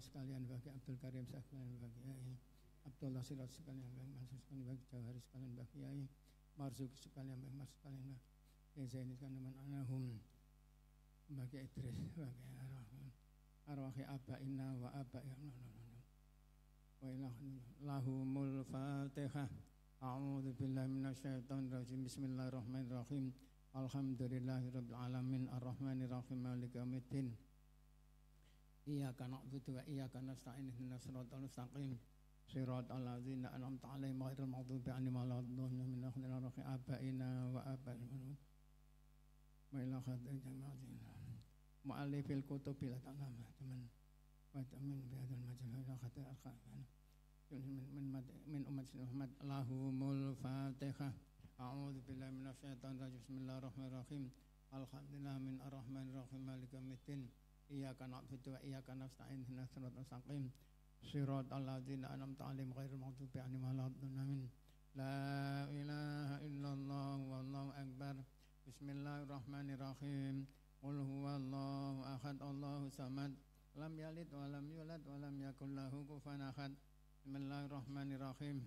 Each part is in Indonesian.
sekalian bagi Abdul Karim sekalian bagi Yai Abdullah Sirat sekalian bagi Mansur sekalian bagi Jawahari sekalian bagi Yai Marzuki sekalian bagi Mas sekalian bagi ini Zainid kan teman anahum bagi Idris bagi Arwahun arwahi Inna wa abaina ya wa ilahun lahumul fatihah A'udzu billahi minasyaitonir rajim. Bismillahirrahmanirrahim. Alhamdulillahi rabbil alamin arrahmanirrahim maliki Iyyaka na'budu wa iyyaka nasta'in ihdinas siratal mustaqim siratal ladzina an'amta 'alaihim ghairil maghdubi 'alaihim waladdallin min ahlina rafi abaina wa abaihim wa ila khadri jama'atin mu'allifil kutubil ta'lama teman wa ta'min bi hadzal majal ila khadri al-khaman من من min أمة محمد اللهم الفاتحة أعوذ بالله من الشيطان الرجيم بسم الله الرحمن الرحيم الحمد لله من الرحمن إياك نعبد وإياك نستعين اهدنا الصراط المستقيم صراط الذين أنعمت عليهم غير المغضوب عليهم ولا الضالين لا إله إلا الله والله أكبر بسم الله الرحمن الرحيم قل هو الله أحد الله الصمد لم يلد ولم يولد ولم يكن له كفوا أحد بسم الله الرحمن الرحيم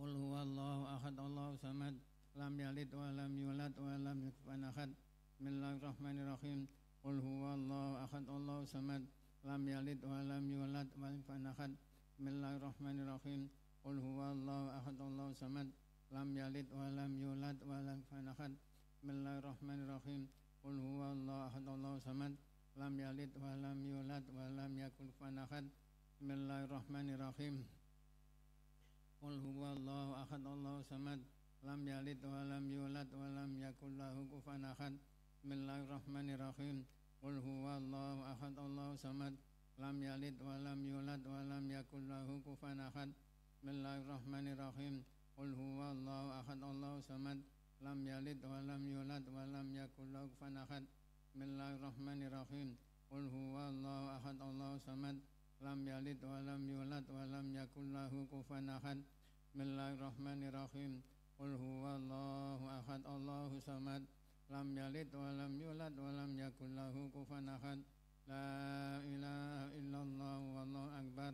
قل هو الله أحد الله الصمد لم يلد ولم يولد ولم يكن له كفوا أحد بسم الله الرحمن الرحيم قل هو الله أحد الله سمد لم يلد ولم يولد ولم يكن أحد بسم الله الرحمن الرحيم قل هو الله أحد الله سمد لم يلد ولم يولد ولم يكن أحد بسم الله الرحمن الرحيم قل هو الله أحد الله سمد لم يلد ولم يولد ولم يكن كفوا أحد بسم الله الرحمن الرحيم قل هو الله أحد الله سمد لم يلد ولم يولد ولم يكن له كفوا أحد بسم الله الرحمن الرحيم قل هو الله أحد الله صمد لم يلد ولم يولد ولم يكن له كفوا أحد بسم الله الرحمن الرحيم قل هو الله أحد الله صمد لم يلد ولم يولد ولم يكن له كفوا أحد بسم الله الرحمن الرحيم قل هو الله أحد الله صمد لم يلد ولم يولد ولم يكن له كفوا أحد بسم الله الرحمن الرحيم قل هو الله أحد الله صمد لم يلد ولم يولد ولم يكن له كفوا أحد لا إله إلا الله والله أكبر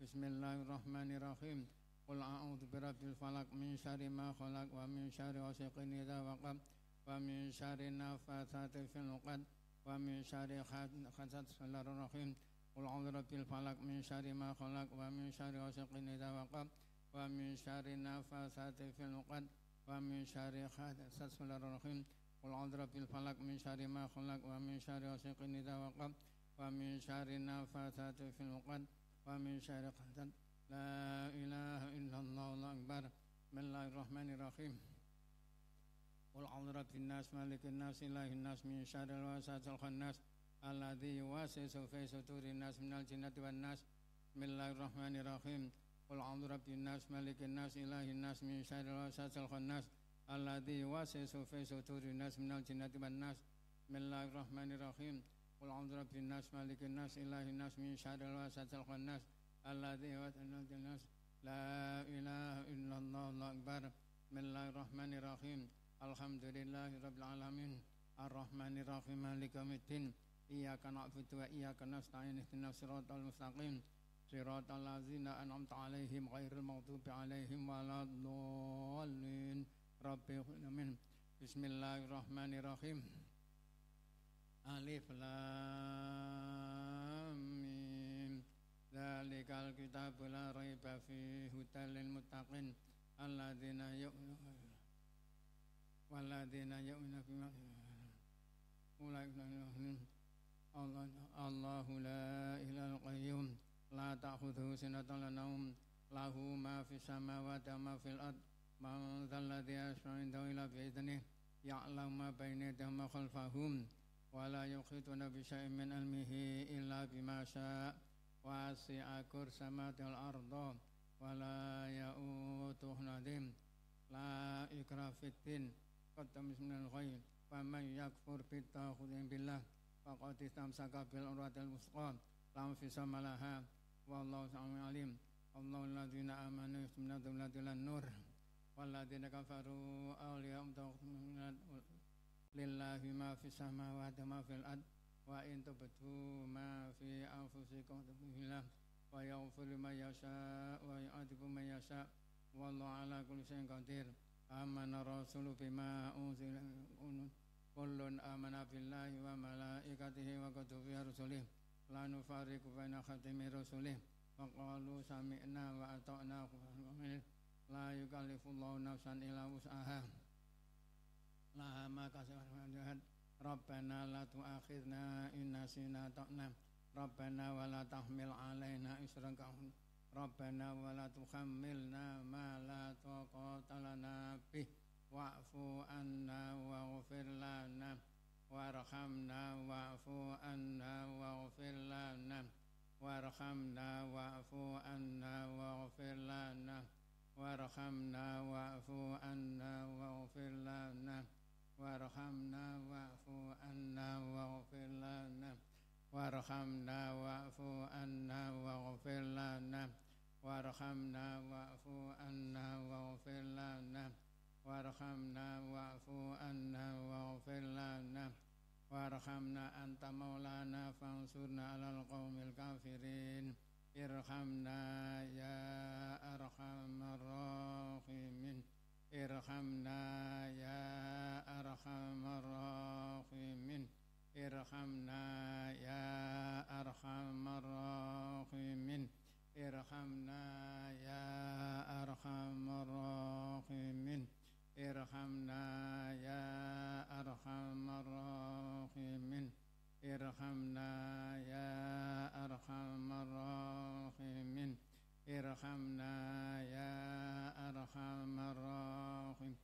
بسم الله الرحمن الرحيم قل أعوذ برب الفلق من شر ما خلق ومن شر غاسق إذا وقب ومن شر النفاثات في العقد ومن شر حسد سلر الرحيم قل أعوذ برب الفلق من شر ما خلق ومن شر غاسق إذا وقب ومن شر النفاثات في العقد ومن شر حسد سلر الرحيم Allah a'udzu bil falak min syari ma khalaq wa min syari ghasiqin idza waqab wa min syari nafathati fil 'uqad wa min syari qadad la ilaha illallah Allahu akbar Bismillahirrahmanirrahim Qul a'udzu birabbin nas malikin nas ilahin nas min syarri wasatil khannas alladzi yuwaswisu fi sudurin nas al jinnati wa nas Bismillahirrahmanirrahim Qul a'udzu birabbin nas malikin nas ilahin nas min syarri wasatil khannas الذي واسس في صدور الناس من الجنة والناس بسم الله الرحمن الرحيم قل أعوذ برب الناس مالك الناس إله الناس من شر الوسواس الخناس الذي يوسوس الناس لا إله إلا الله الله أكبر بسم الله الرحمن الرحيم الحمد لله رب العالمين الرحمن الرحيم مالك يوم الدين إياك نعبد وإياك نستعين اهدنا الصراط المستقيم صراط الذين أنعمت عليهم غير المغضوب عليهم ولا الضالين Rabbi Amin. Bismillahirrahmanirrahim. Alif Lam Mim. Dzalikal kitabu la raiba fi hudal lil muttaqin alladzina yu'minuna walladzina yu'minuna bima ulaika Allah Allahu la ilaha qayyum la ta'khudhuhu sinatun naum lahu ma fi samawati ma fil ardh من ذا الذي يشفع عنده إلا بإذنه يعلم ما بين يديهم وخلفهم ولا يحيطون بشيء من علمه إلا بما شاء وسع كرسي الأرض ولا يؤوته نادم لا إكراه في الدين قد تمس من الغيب فمن يكفر بالتأخذ بالله فقد استمسك بالعروة الوثقى لا انفصام لها والله سميع عليم الله الذين آمنوا يسمون الذين النور والذين كفروا أولياؤهم تؤمنون لله ما في السماوات وما في الأرض وإن تبدوا ما في أنفسكم تبدوا ويغفر ما يشاء ويعذب من يشاء والله على كل شيء قدير آمن الرسول بما أنزل كل آمن بالله وملائكته وكتبه ورسله لا نفرق بين خاتم رسله وقالوا سمعنا وأطعنا la yukallifullahu nafsan illa wus'aha laha ma kasabat Rabbana la tu'akhidna in nasina ta'na Rabbana wa la tahmil alaina isran Rabbana wa la tuhammilna ma la taqata lana bih wa'fu anna waghfir lana warhamna wa'fu anna waghfir lana warhamna wa'fu anna waghfir lana وارحمنا واعف عنا واغفر لنا وارحمنا واعف عنا واغفر لنا وارحمنا واعف عنا واغفر لنا وارحمنا واعف عنا واغفر لنا وارحمنا واعف عنا واغفر لنا وارحمنا أنت مولانا فانصرنا على القوم الكافرين ارحمنا يا أرحم الراحمين ارحمنا يا أرحم الراحمين ارحمنا يا أرحم الراحمين ارحمنا يا أرحم الراحمين ارحمنا يا أرحم الراحمين ارحمنا يا أرحم الراحمين ارحمنا يا أرحم الراحمين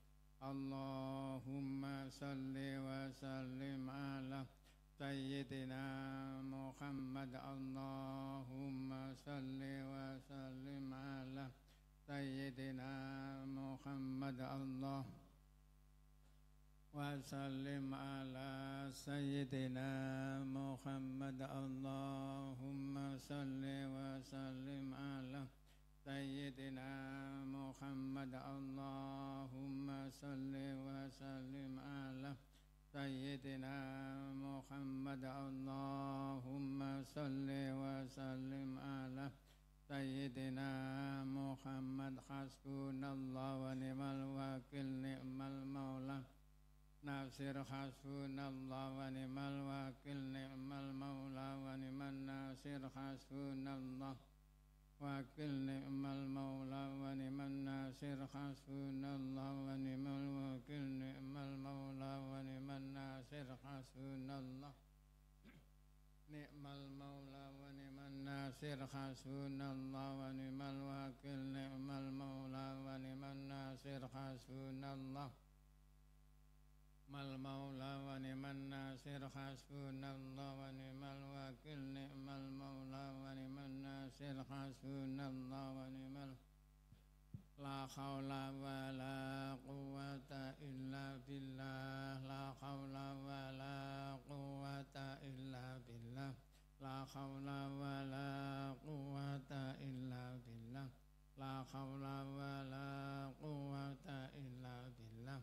اللهم صل وسلم على سيدنا محمد اللهم صل وسلم على سيدنا محمد الله وسلم على سيدنا محمد اللهم صل وسلم على سيدنا محمد اللهم صل وسلم على سيدنا محمد اللهم صل وسلم على سيدنا محمد حسبنا الله ونعم الوكيل نعم المولى ناصر حسبنا الله ونعم الوكيل نعم المولى ونعم الناصر حسبنا الله وكل نعم المولى ونعم الناصر حسبنا الله ونعم الوكيل نعم المولى ونعم الناصر حسبنا الله نعم المولى ونعم الناصر حسبنا الله ونعم الوكيل نعم المولى ونعم الناصر حسبنا الله المولى ونعم الناصر حسبنا الله ونعم الوكيل نعم المولى ونعم الناصر حسبنا الله ونعم لا حول ولا قوة إلا بالله لا حول ولا قوة إلا بالله لا حول ولا قوة إلا بالله لا حول ولا قوة إلا بالله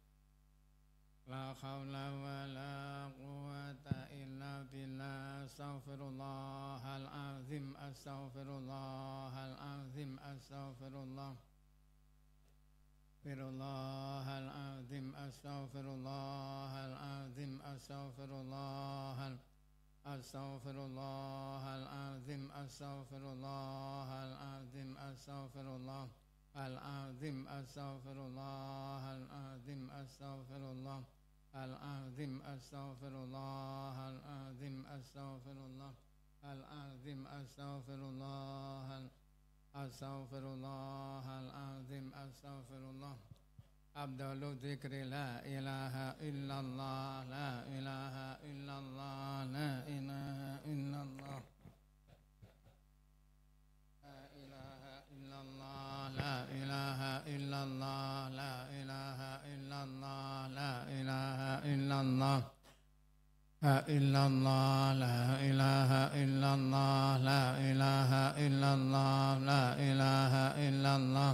لا حول ولا قوة إلا بالله أستغفر الله العظيم أستغفر الله العظيم أستغفر الله أستغفر الله العظيم أستغفر الله العظيم أستغفر الله أستغفر الله العظيم أستغفر الله العظيم أستغفر الله العظيم أستغفر الله العظيم أستغفر الله العظيم أستغفر الله العظيم أستغفر الله العظيم أستغفر الله أستغفر الله العظيم أستغفر الله أبدل ذكر لا إله إلا الله لا إله إلا الله لا إله إلا الله لا إله إلا الله لا إله إلا الله لا إله إلا الله لا إلا الله لا إله إلا الله لا إله إلا الله لا إله إلا الله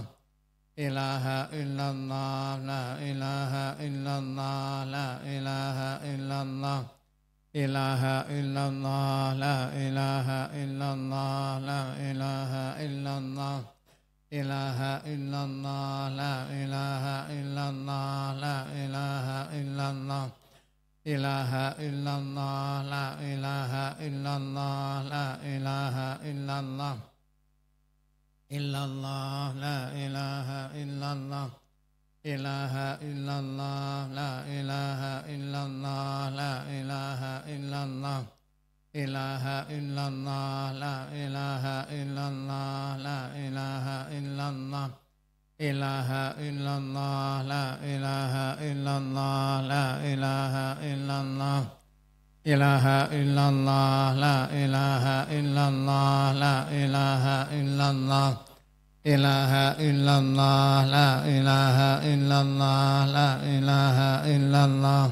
إله إلا الله لا إله إلا الله لا إله إلا الله إله إلا الله لا إله إلا الله لا إله إلا الله إله إلا الله لا إله إلا الله لا إله إلا الله إله إلا الله لا إله إلا الله لا إله إلا الله إلا الله لا إله إلا الله إله إلا الله لا إله إلا الله لا إله إلا الله إله إلا الله لا إله إلا الله لا إله إلا الله إله إلا الله لا إله إلا الله لا إله إلا الله إله إلا الله لا إله إلا الله لا إله إلا الله إله إلا الله لا إله إلا الله لا إله إلا الله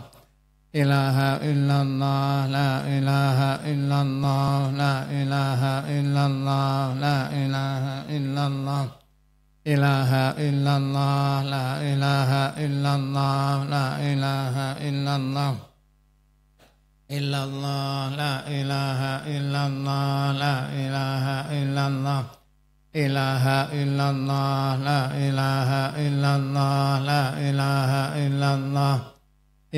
إله إلا الله لا إله إلا الله لا إله إلا الله لا إله إلا الله إله إلا الله لا إله إلا الله لا إله إلا الله إلا الله لا إله إلا الله لا إله إلا الله إله إلا الله لا إله إلا الله لا إله إلا الله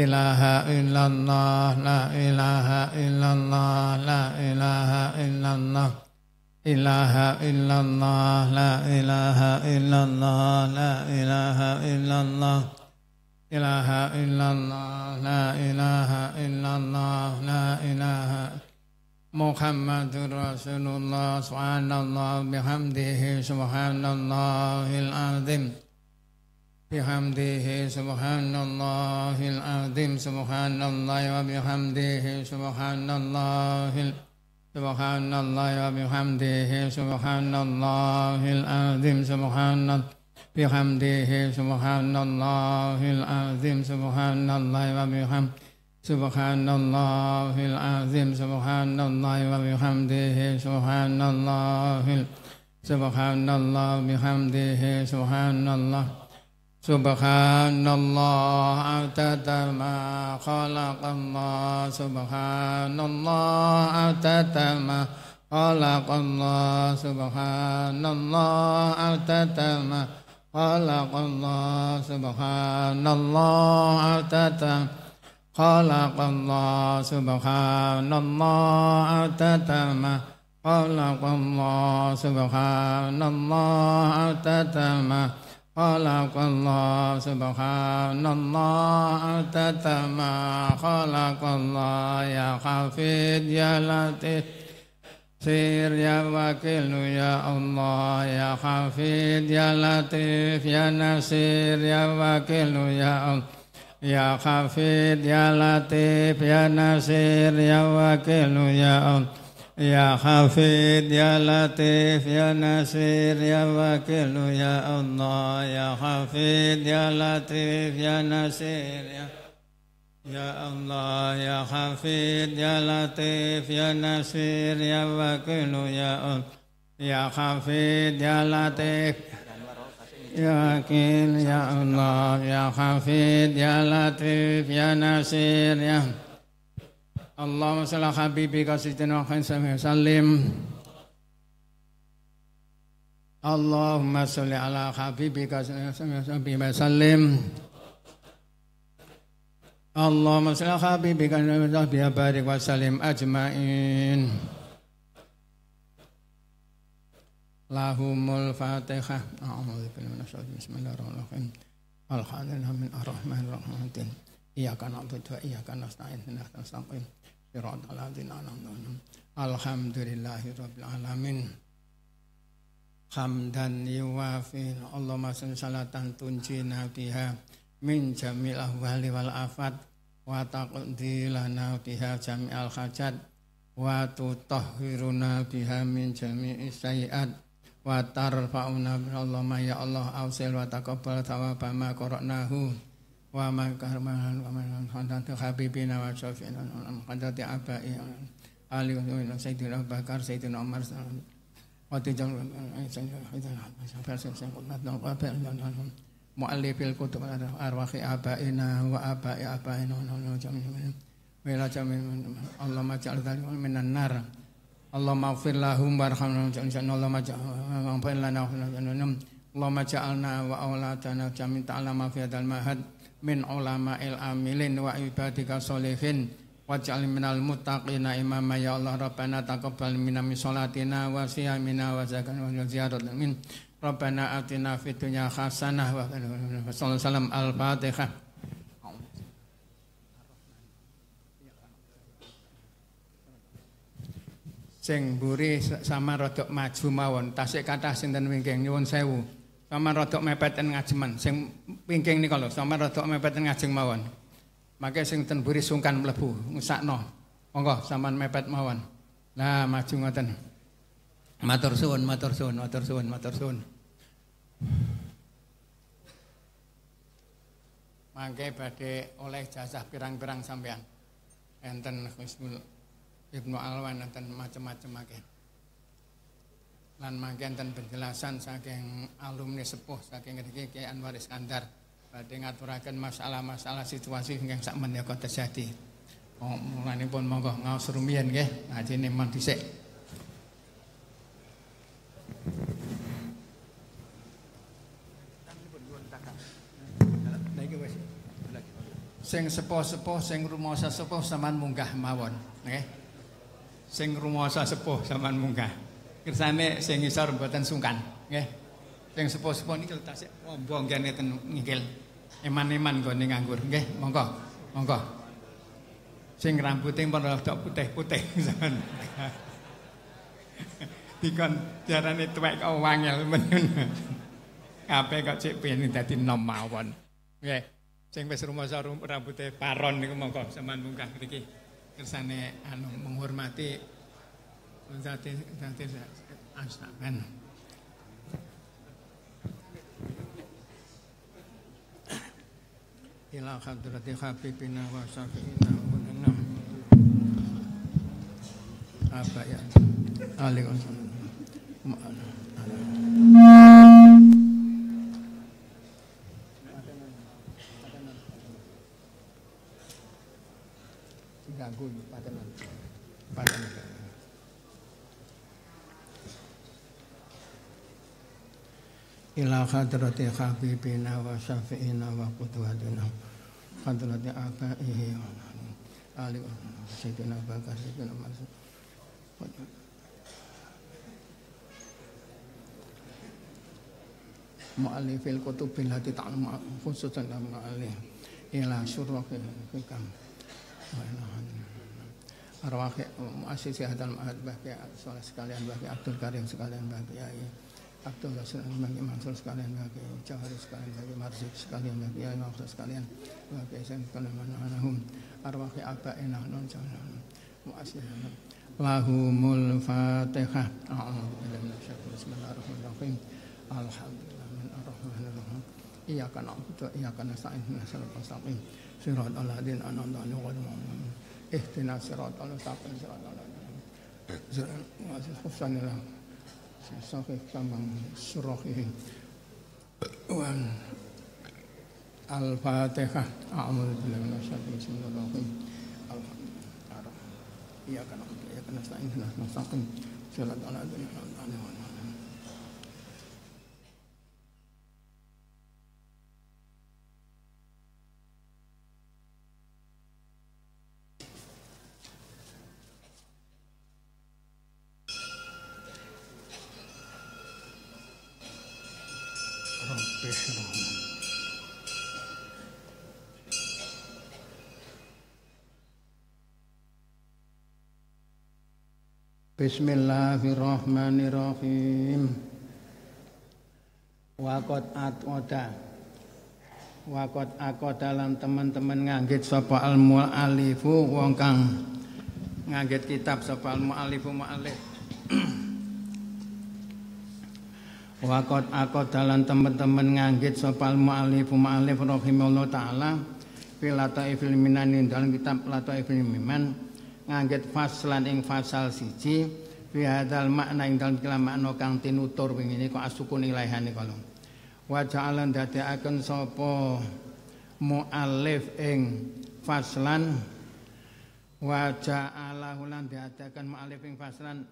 إله إلا الله لا إله إلا الله لا إله إلا الله إله إلا الله لا إله إلا الله لا إله إلا الله إله إلا الله لا إله إلا الله لا إله محمد رسول الله سبحان الله بحمده سبحان الله العظيم بحمده سبحان الله العظيم سبحان الله وبحمده سبحان الله سبحان الله وبحمده سبحان الله العظيم سبحان بحمده سبحان الله العظيم سبحان الله وبحمده سبحان الله العظيم سبحان الله وبحمده سبحان الله سبحان الله بحمده سبحان الله سبحان الله عدد ما خلق الله سبحان الله عدد ما خلق الله سبحان الله عدد ما خلق الله سبحان الله عدد ما خلق الله سبحان الله عدد ما خلق الله سبحان الله عدد ما خلق الله سبحان الله أتت ما خلق الله يا حفيد يا لطيف سير يا وكيل يا الله يا حفيد يا لطيف يا نسير يا وكيل يا الله يا حفيد يا لطيف يا نسير يا وكيل يا الله يا حفيد يا لطيف يا نصير يا وكيل يا الله يا حفيد يا لطيف يا نصير يا يا الله يا حفيد يا لطيف يا نصير يا وكيل يا الله يا حفيد يا لطيف يا وكيل يا الله يا حفيد يا لطيف يا نصير يا Allah صل على حبيبك سيدنا محمد salim الله عليه وسلم habibi صل على حبيبك سيدنا salim صلى الله عليه وسلم اللهم wa على حبيبك lahumul fatihah a'udzu billahi minasy syaithanir bismillahirrahmanirrahim alhamdulillahi min arrahmanir rahim iyyaka na'budu wa iyyaka nasta'in ihdinas mustaqim Siratal ladzina an'amta 'alaihim. Alhamdulillahirabbil alamin. Hamdan yuwafi Allahumma salli salatan tunjina biha min jamil ahwali wal afat wa taqdilana biha jami'al hajat wa tutahhiruna biha min jami'i sayiat wa tarfa'una bi Allahumma ya Allah ausil wa taqabbal thawaba ma qara'nahu wa ma karman wa man khadan tu habibina wa shafina wa qadra ti abai ali wa sayyidina sayyidina abu bakar sayyidina umar wa tijang sayyidina sayyidina wa mu'allifil kutub arwahi abaina wa abai abaina wa jami'in wa la jami'in allah ma ja'al dhalika minan nar allah maghfir lahum warhamhum insyaallah ma ja'al lana wa Allahumma ja'alna wa awlatana jamin ta'ala mafiyat al-mahad min ulama il amilin wa ibadika solihin waj'al minal mutaqina imama ya Allah rabbana taqabbal minna min salatina wa siyamina wa zakatina wa ziyaratina amin rabbana atina fid dunya hasanah wa sallallahu salam al-fatihah sing buri sama rodok maju mawon tasik kata sinten wingking nyuwun sewu Sampeyan rodok mepeten ngajeman sing pingking nika sama sampeyan rodok mepeten ngajeng mawon. makai sing ten buri sungkan mlebu, ngusakno. Monggo sama mepet mawon. Nah, maju ngoten. Matur suwun, matur suwun, matur suwun, matur suwun. Mangke badhe oleh jasa pirang-pirang sampean. Enten Husnul Ibnu Alwan enten macam-macam akeh lan mangken dan penjelasan saking alumni sepuh saking ngriki Ki Anwar Iskandar badhe ngaturaken masalah-masalah situasi ingkang sak menika terjadi. Oh, pun monggo ngaos rumiyin nggih, ajine man dhisik. Sing sepuh-sepuh sing rumosa sepuh saman munggah mawon, nggih. Sing rumosa sepuh sampean munggah. kersane sing isor mboten sungkan nggih sing sepuh-sepuh niki tasik ombo ngene ten ngikil eman-eman gone nganggur nggih monggo monggo sing rambuté pun rada putih-putih sampean dikon jarane tuwek kok wangel menen kape kok cek pengen dadi nom mawon nggih sing wis rumasa rambuté paron niku monggo sampean munggah mriki kersane anu menghormati Nanti, nanti, Amen. Ila hadrati habibina wa syafi'ina wa nana Apa ya? Alaikum Diganggu, patenan. Patenan. إلى حضرة حبيبنا وشفينا وقدوتنا حضرة آبائه آل سيدنا بكر سيدنا مسعود مؤلف الكتب التي تعلم خصوصا المؤلف إلى شروق الحكم arwah muasisi hadal ma'ad bagi soleh sekalian bagi Abdul Karim sekalian bagi Yai Aktum Rasulullah bagi Mansur sekalian bagi Jahari sekalian bagi Marzik sekalian bagi Yai Mahfud sekalian bagi Sen sekalian manahum nah, nah, nah, arwahi abainah eh, nun jalan muasirah lahumul fatihah a'udzu billahi minasyaitonir bismillahirrahmanirrahim alhamdulillah min arrahmanirrahim iyyaka na'budu wa iyyaka nasta'in ihdinas mustaqim siratal ladzina an'amta 'alaihim ghairil maghdubi ihdinas siratal al siratal sirat al 'alaihim sasoke kambang surahe wan al fatihah a'udzu billahi minasyaitonir rajim alhamdulillah ya kana ya kana sta'in nasta'in salatun ala dunya wa Bismillahirrahmanirrahim. Wakot atoda. Wakot akot dalam teman-teman ngaget sapa al mualifu wong kang kitab sapa al mualifu mualif. Wakot akot dalam teman-teman ngaget sapa al mualifu mualif rahimallahu taala fil minan dalam kitab lataifil minan ngangget faslan ing fasal siji fi hadzal makna ing dalem kila makna kang tinutur wingi kok asukun ilaihane kalau wa ja'alan dadekaken sapa muallif ing faslan wa ja'alahu lan dadekaken muallif ing faslan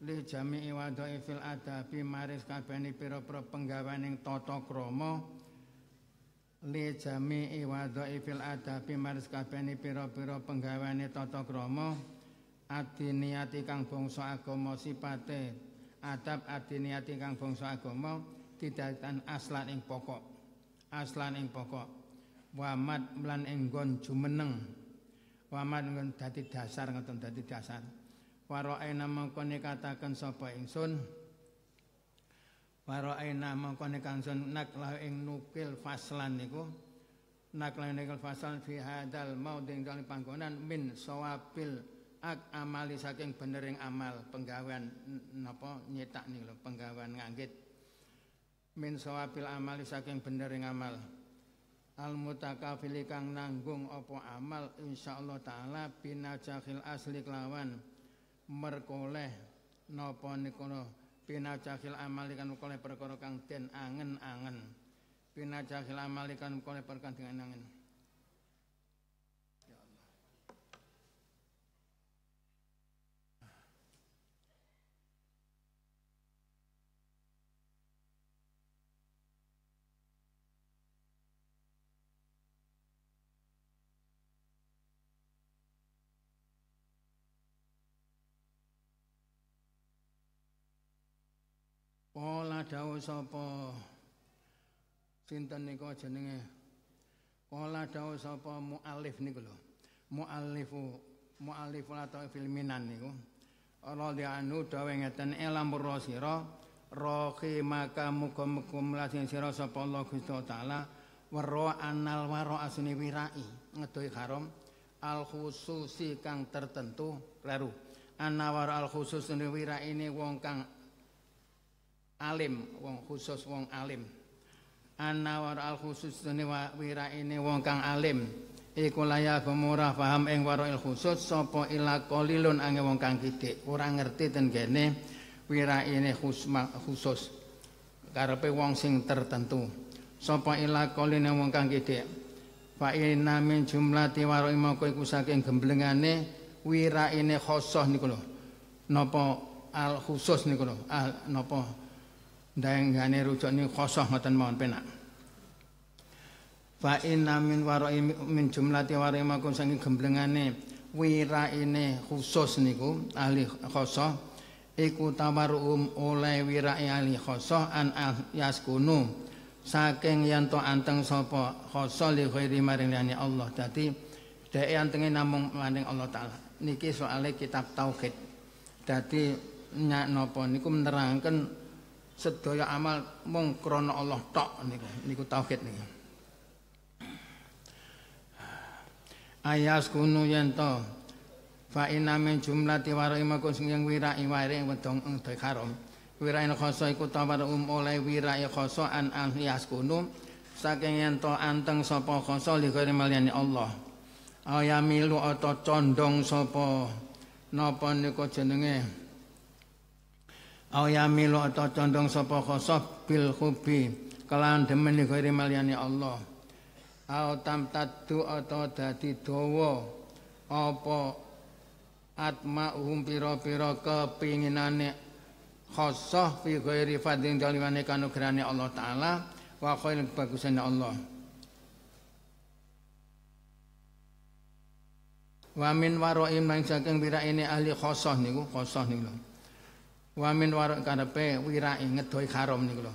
li jami'i wadai fil adabi maris kabehane pira-pira penggaweaning tata krama li jami'i wadha'i fil adabi maris kabeni piro-piro penggawane tata krama adiniyat kang bangsa agama sipate adab adiniyat kang bangsa agama didadikan aslan ing pokok aslan ing pokok wamat mlan enggon jumeneng wamat dadi dasar ngoten dadi dasar waro ana mangkene katakan sapa ingsun Waraina mangkone kangsun naklah ing nukil faslan niku naklah nukil faslan fi hadal maud ing panggonan min sawabil ak amali saking benering amal penggawean napa nyetak niku lho penggawean nganggit min sawabil amali saking benering amal al mutakafili kang nanggung apa amal insyaallah taala binajakhil asli kelawan merkoleh napa niku pinajahil amali kan kole perkara kang den angen-angen pinajahil amali kan kole perkara dengan angen, -angen. Kala dawu sapa? Sinten niku jenenge? Kala dawu sapa muallif niku lho. Muallifu muallifu atau filminan niku. Allah anu dawuh ngeten elam rosira rohi maka muga-muga mlajeng sira sapa Allah Gusti Taala waro anal waro asine wirai ngedoi haram al khususi kang tertentu leru anawar al khusus ini wira wong kang alim wong khusus wong alim ana war al khusus dene wira ini wong kang alim iku layak murah paham ing il khusus sapa ila qalilun ange wong kang kidik ora ngerti ten Wira ini khusus karepe wong sing tertentu sapa ila qaline wong kang kidik fa inna min jumlati waril moko iku saking gemblengane Wira ini niku lho napa al khusus niku lho al napa Dengane rujuk ini khosoh ngoten mohon penak. Fa inna min warai min jumlati warai makun sangi gemblengane wira ini khusus niku ahli khosoh iku tawarum oleh wira'i ahli khosoh an yaskunu saking yanto anteng sopo khosoh li khairi marilani Allah dati dae antengi namung maning Allah Ta'ala niki soale kitab tauhid dati nyak nopo niku menerangkan sedaya amal mung krana Allah tok niku niku tauhid niku ayas kunu yen to fa inna min jumlati warai mako sing yang wirai warai wedong ing dekarom wirai khoso iku tawar um oleh wirai khoso an ayas kunu saking yen to anteng sapa khoso ligore maliyane Allah ayamilu atau condong sapa napa niku jenenge au yamilu atau condong sapa khosof bil hubi kelawan demen ghairi maliyani Allah au tam tadu atau dadi dawa apa atma um pira-pira kepinginane khosof fi ghairi fadin dalimane kanugrahane Allah taala wa khairul bagusane Allah Wamin waroim nang saking pira ini ahli khosoh niku khosoh niku wa min warok karepe wirai ngedoi karom niku lho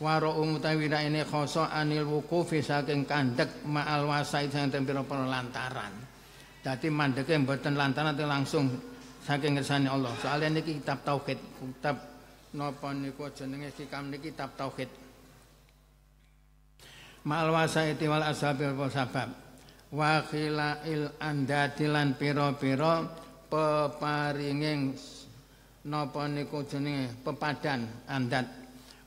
waro umuta wirai ne khoso anil wukufi saking kandek ma'al wasaid sang tempiro para lantaran dadi mandeke mboten lantaran teng langsung saking ngersane Allah soalnya niki kitab tauhid kitab napa niku jenenge sikam niki kitab tauhid ma'al wasaid wal asabil sabab wa khila'il andadilan piro-piro peparinging napa niku jenenge pepadan andat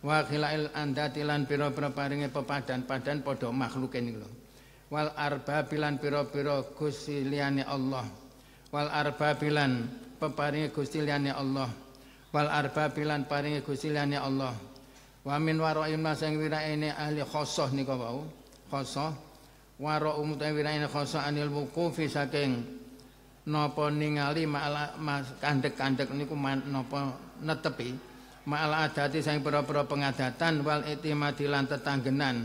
wa khilail andati lan pira-pira paringe pepadan padan padha makhluke niku wal arbabilan pira-pira Gusti liyane Allah wal arbabilan peparinge Gusti liyane Allah wal arba bilan paringe Gusti liyane Allah wa min wara'il masang wiraene ahli khosoh nika wau khosoh wara'u mutawi wiraene khosoh anil wuqufi saking napa ningali ma'ala mas kandek-kandek niku napa netepi ma'ala adati sing pira-pira pengadatan wal itimadi lan tetanggenan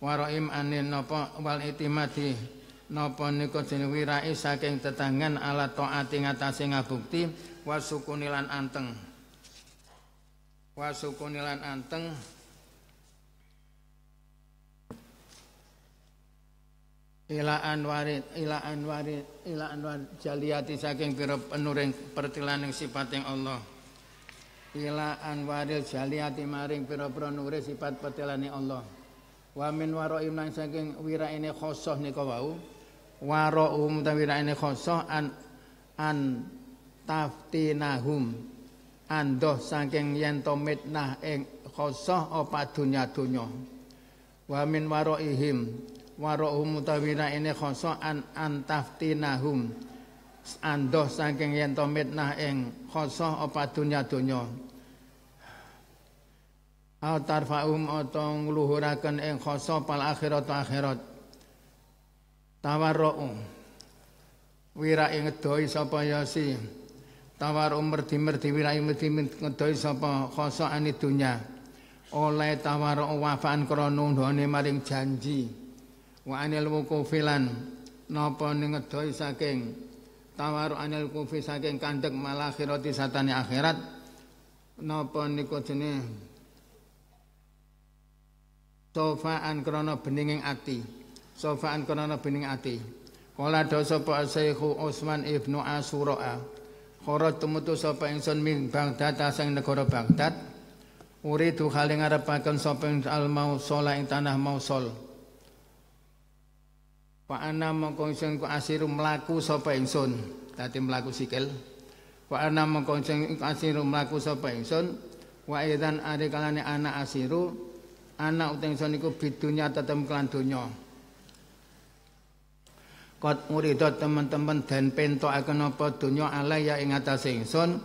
waraim anin napa wal itimadi napa niku jeneng wirai saking tetanggan ala taati ngatasi ngabukti wasukunilan anteng wasukunilan anteng ila anwarid ila anwarid ila anwar jaliati saking pira penuring pertilaning sipating Allah ila anwaril jaliati maring pira-pira nure sifat pertilane Allah wa min warai nang saking wiraine khosoh nika wau warau utawi wiraine khosoh an an taftinahum andoh saking yen to mitnah ing khosoh apa dunya-dunya wa min waraihim warohum utawi raine khoso an an taftinahum andoh saking yen to mitnah ing khoso apa dunya dunya au tarfaum utawa luhuraken ing khoso pal akhirat akhirat tawarru wirai ngedoi sapa yasi tawar umur di merdi wirai merdi ngedohi sapa khoso ani dunya oleh tawar wafa'an krono doni maring janji wa anil wukufilan napa ngedoi saking tawaru anil kufi saking malah malakhirati satani akhirat napa niku jene sofaan krana beninging ati sofaan krana bening ati kala do sapa Syekhu usman ibnu Asura kharaj tumutu sapa ingsun min Baghdad asang negara Baghdad uridu kali ngarepaken sapa al mausola ing tanah mausol Wa ana mongko ku asiru mlaku sapa ingsun. Dadi mlaku sikil. Wa ana mongko asiru mlaku sapa ingsun. Wa idzan ari kalane ana asiru ana uteng ingsun iku bidunya tetem kelan donya. Kot muridot teman-teman dan pento akan apa donya Allah ya ing atas ingsun.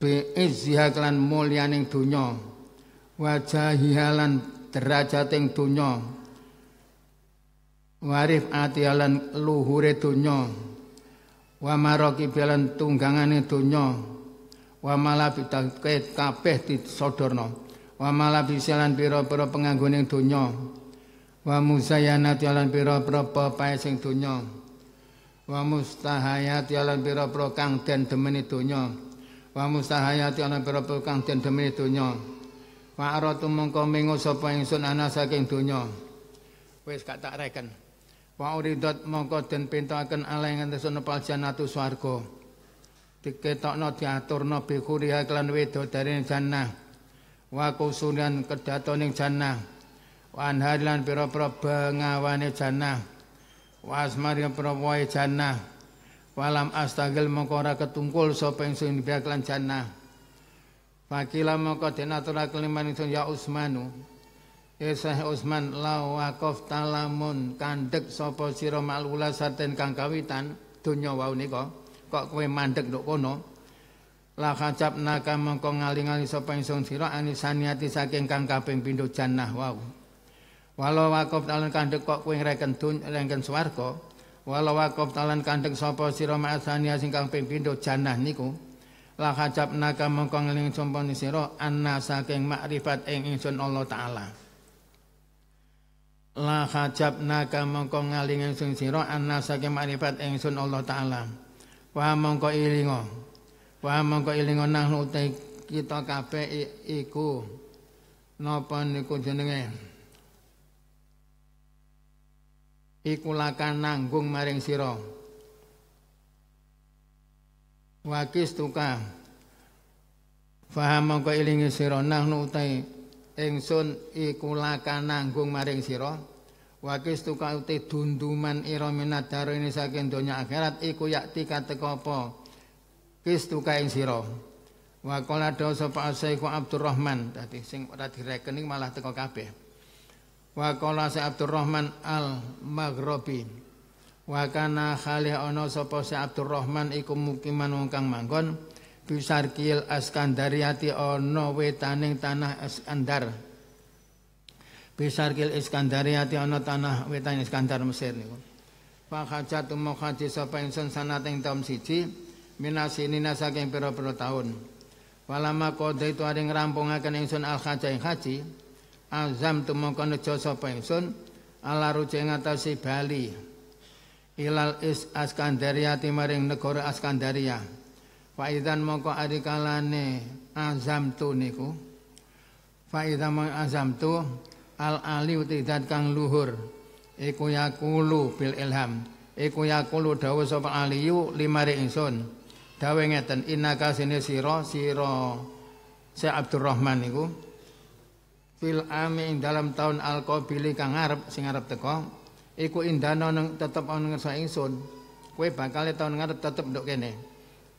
Bi izha kelan mulyaning Wajahihalan derajating donya warif atialan luhure donya wa marakibalan tunggangane donya wa kapeh kabeh disodorno wa malabisalan pira-pira penganggone donya wa musayanati alan pira-pira pepaesing donya wa mustahayati alan pira-pira kang den demeni donya wa mustahayati alan pira-pira kang den demeni donya wa aratu mengko mengo sapa ingsun ana saking donya wis gak tak reken Wa uridat mongko den pintaken aleng ngantos nepal jannatu swarga. Diketokno diaturno bikuriha Wedo dari jannah. Wa kusunan kedatoning jannah. Wa anhar lan pira bengawane jannah. Wa asmari pira jannah. Walam astagil Moko ora ketungkul sapa ingsun biak jannah. Fakila Moko den aturaken liman ingsun ya Usmanu. Isa Usman lawaqof talamun kandhek sapa sira malula saten kang kawitan donya wau kok kowe mandeg nduk kono la kacap naka mengko ngali-ngali sapa ingsun sira anisaniati saking kang kaping pindho jannah wau walau waqof talan kandhek kok kowe ngreken donya lengken swarga walau waqof talan kandhek sapa sira ma'saniya sing kang ping pindho jannah niku la kacap naka mengko ngeling sapa sira anna saking makrifat ing ingsun Allah taala La hajab naka mongko ngaling ingsun sira anna sake ma'rifat ingsun Allah taala. Wa mongko ilingo. Wa mongko ilingo nahnu utai kita kabeh iku. Napa niku jenenge? Iku lakan nanggung maring sira. Wakis tuka. Faham mongko ilingi sira nahnu utai ingsun iku nanggung maring sira wakis kistuka uti dunduman ira minad ini saking donya akhirat iku yakti kateka apa kistuka ing sira wa qala dawu sapa Syekh Abdurrahman dadi sing ora direkening malah teko kabeh wa qala Syekh Abdurrahman al Maghribi wa kana khalih ana sapa Syekh Abdurrahman iku mukiman wong kang manggon Bisarkil Askandariati ono wetaning tanah Askandar. Bisarkil Iskandariati ono tanah wetaning Iskandar Mesir niku. Pakhajat mukhaji sapa ingsun sanating taun siji minasini saking pira-pira taun. Walama kode itu ada yang rampung sun al-khaja yang haji Azam tumungkan nejo sopa yang sun Ala rujeng atasi Bali Ilal is maring negara Askandaria Faizan moko adikalane azam tu niku. Faizan moko azam tu al ali utidat kang luhur. Iku yakulu bil ilham. Iku yakulu dawuh sapa aliyu limare ingsun. Dawe ngeten innaka sini sira sira Syekh Abdurrahman niku fil ami ing dalam tahun alqabili kang arep sing arep teko iku indana tetep ana ngersa ingsun kowe bakal e tahun ngarep tetep nduk kene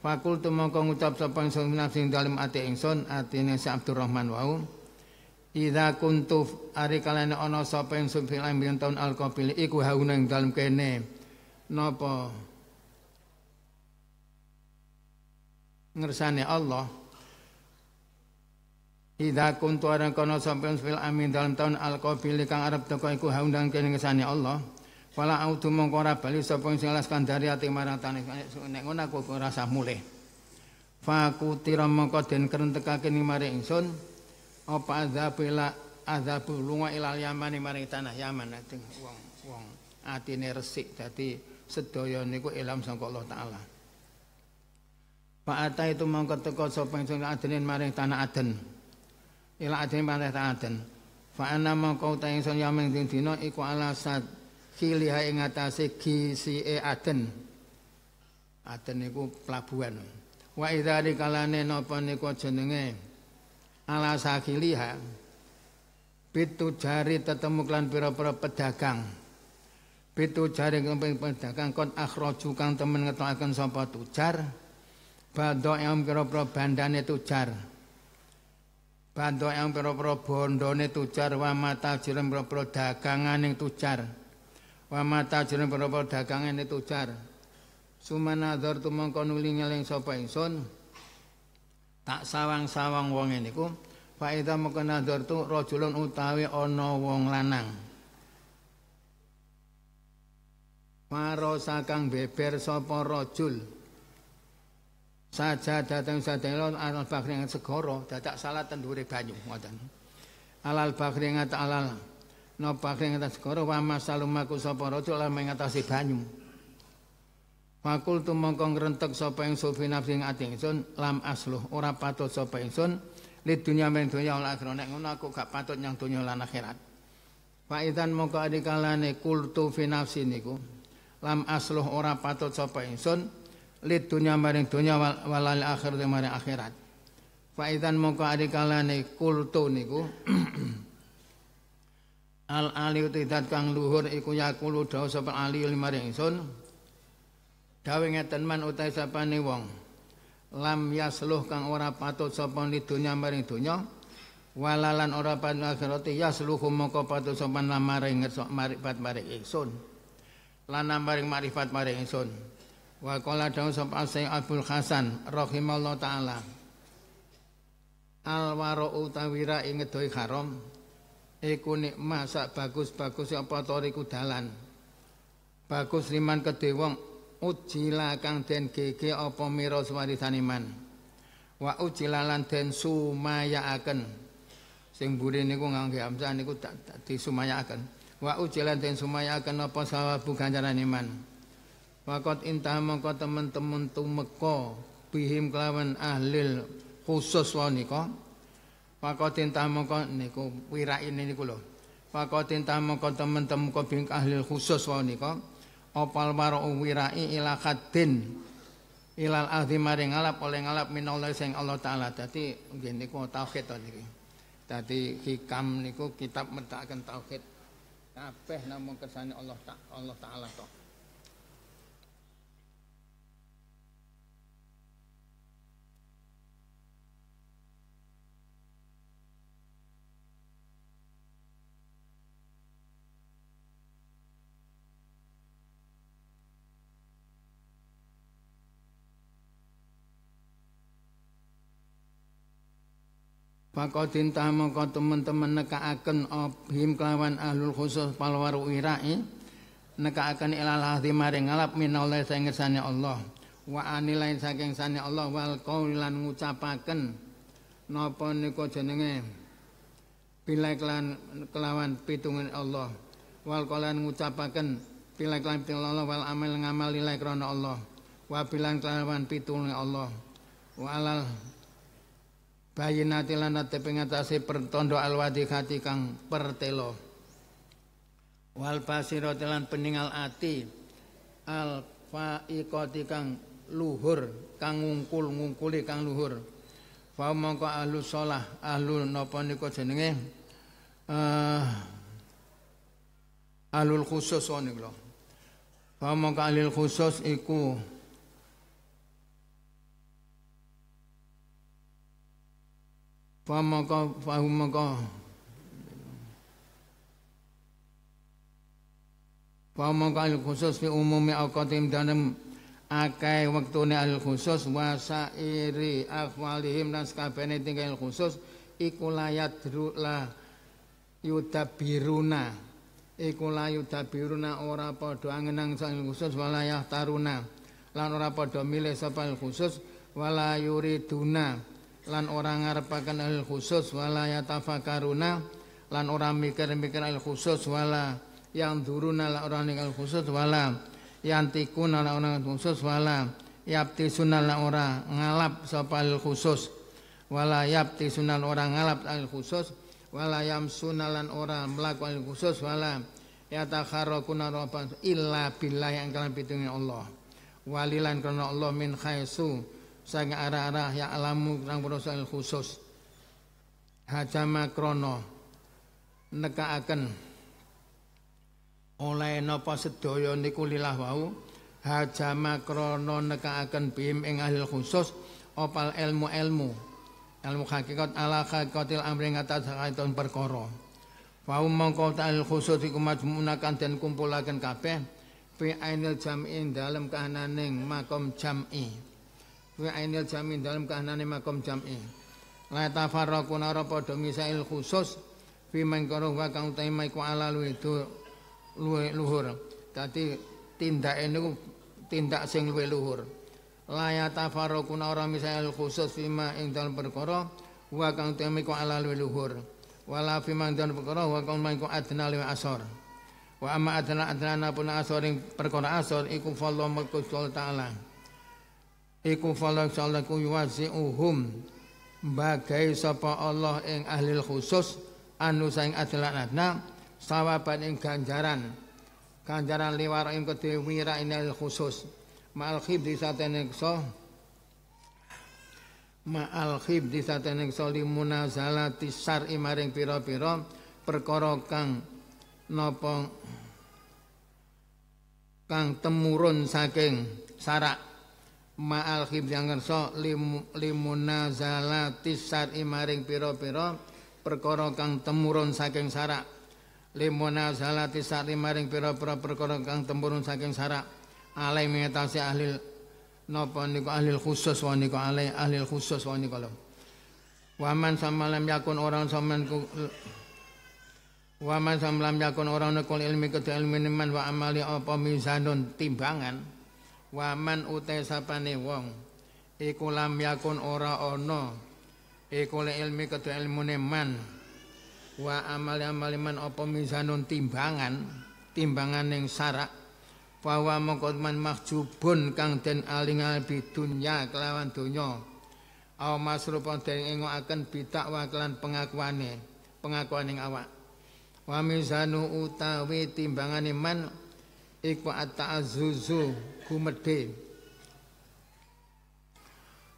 Fakul tumangka ngucap sapa ingsun nafsi dalim ati ingsun atine si Abdurrahman wau. Idza kuntu ari kalane ana sapa ingsun fil amrin taun alqabil iku hauna dalam kene. Napa? Ngersane Allah. Idza kuntu ari kono sapa ingsun fil amrin dalam taun alqabil kang Arab teko iku hauna kene ngersane Allah. Fala audu mongko ora bali sapa sing alas kandhari ati marang tani nek ngono aku ora sah mulih. Fakutira mongko den krentekake ning maring ingsun apa azabila azab lunga ilal yamani maring tanah Yaman ati wong wong atine resik dadi sedaya niku ilham sangka Allah taala. Pak itu mongko teko sapa ingsun adenin maring tanah Aden. Ila adenin maring tanah Aden. Fa ana mongko ta ingsun yamen dina iku alasat kiliha ing atase gisike Aden. Aden niku pelabuhan. Wa idza kalane napa niku jenenge ala sakiliha pitu jari tetemu klan pira-pira pedagang. Pitu jari kemping pedagang kon akhroju kang temen ngetokaken sapa tujar. Bando yang pira-pira bandane tujar. Bantok yang pira-pira bondone tujar wa mata jirem pira-pira dagangan ing tujar. wa mata jurun berapa dagangan itu ujar sumana dhur tumong konuli ngeleng sopa ingsun tak sawang-sawang wong ini ku faedah mukena tu rojulun utawi ono wong lanang Maro sakang beber sopo rojul saja datang saja lon alal bakri ngat segoro tidak salah tendure banyu ngatan alal bakri ngat napa ing atas segara wa masalumaku sapa raja lan ing atase banyu fakultu mongko ngrentek sapa ing sufi nafsi ing ati lam asluh ora patut sapa ingsun li dunya men dunya lan akhirat nek ngono aku gak patut nyang dunya lan akhirat fa idzan mongko adikalane kultu fi nafsi niku lam asluh ora patut sapa ingsun li dunya maring dunya wal akhirat maring akhirat fa idzan mongko adikalane kultu niku al ali tidak kang luhur iku yakulu dawu sapa ali maring ingsun dawe ngeten man utahe sapane wong lam yasluh kang ora patut sapa lidunya maring donya walalan ora patut akhirati yasluhu moko patut sapa maring marifat maring ingsun lan maring marifat maring ingsun wa qala dawu sapa Abdul Hasan rahimallahu taala al waro utawira ing haram iku nikmah sak bagus-bagus ya apa toriku dalan bagus liman kedewong ujila kang den gege apa miras warisane man wa ujila lan den sumayaaken sing buri niku ngangge hamzah niku tak disumayaaken wa ujila den sumayaaken apa bukan ganjarane iman Wakot intah mongko teman-teman tumeka bihim kelawan ahlil khusus wanika Pakotin tah mongko niku wirakine niku lho. Faqatin tah mongko temen-temen kok bing ahli khusus wae nika opal waro wirai ila katin, ilal ahdi maring alap oleh ngalap minallah sing Allah taala. Dadi nggih niku tauhid to niki. Dadi hikam niku kitab mertakaken tauhid. Kabeh namung kersane Allah ta Allah taala to. Ta Pakodin tinta, mongko teman-teman akan obhim kelawan ahlul khusus palwaru neka akan ilal hati maring alap minallah sing ngersane Allah wa anilain saking sani Allah wal qaul lan ngucapaken napa nika jenenge pilek lan kelawan pitungin Allah wal qalan ngucapaken pilek lan Allah wal amal ngamal lillahi Allah wa bilang kelawan pitungin Allah wa alal bayinati lan nate pingatasi pertondo alwadi hati kang pertelo wal basirati lan peningal ati al faiqati kang luhur kang ngungkul ngungkuli kang luhur fa mongko ahlu shalah ahlu napa niku jenenge eh ahlul khusus oh niku lho fa mongko ahlul khusus iku famaka fahumaka famaka al khusus fi umumi awqatim dalam akai wektune al khusus wasairi afwalihim dan sakabehane tinggal khusus iku layat la yudabiruna iku la yudabiruna ora padha angenang sang khusus walayah taruna lan ora padha milih sapal khusus wala yuriduna lan orang ngarepaken al khusus wala yatafakaruna lan orang mikir-mikir al khusus wala yang duruna la orang ning al khusus wala yang tikuna la ora khusus wala yapti sunan la ora ngalap sapa al khusus wala yapti sunan orang ngalap al khusus wala yamsuna lan orang melakukan al khusus wala al rabban illa billah yang kalan pitungnya Allah walilan karena Allah min khaisu saking arah-arah ya alamu kang prosan khusus hajama krono nekaaken oleh napa sedaya niku lilah wau hajama krono nekaaken bim ing ahli khusus opal ilmu-ilmu ilmu hakikat ala hakikatil amri ngatas hakikaton perkara Wa mongko ta'al khusus iku majmunakan dan kumpulaken kabeh fi ainil jam'in dalam kahananing makom jam'i wa ainil dalam kahanane makom jam'i la tafarraquna ora padha misail khusus fi mangkara wa kang utaima iku ala luwe luhur dadi tindake niku tindak sing luwe luhur la yatafarraquna ora misail khusus fima ing dalam perkara wa kang utaima iku ala luwe luhur wala fi man dan perkara wa kang mangko adna asor wa amma adna adna pun asoring perkara asor iku fallahu maqul ta'ala iku falaku uhum bagai sapa Allah ing ahli khusus anu saing adilanatna sawaban ing ganjaran ganjaran liwar ing kedewi rainal khusus ma'al di satenekso ma'al khibdi limuna limunazalati syar'i imaring pira-pira perkara kang napa kang temurun saking sarak ma'al khibzi angkersa lim, limunazalati syar'i maring piro-piro perkara kang temurun saking sarak limunazalati syar'i maring piro-piro perkara kang temurun saking sarak alai mengetasi ahli nopo niku ahli khusus wa niku alai ahli khusus wa niku waman sama lam yakun orang saman ku Waman lam yakun orang nekul ilmi kedua ilmi niman wa amali apa mizanun timbangan waman utai sapane wong iku lam yakun ora ono iku le ilmi kedua ilmune man wa amali amali man apa misanun timbangan timbangan yang sarak bahwa mengkotman mahjubun kang den alingal bidunya kelawan donya au masrupon den akan bidak wa kelan pengakuane pengakuan yang awak wa mizanu utawi timbangan iman iku at-ta'azzuzu gumedhe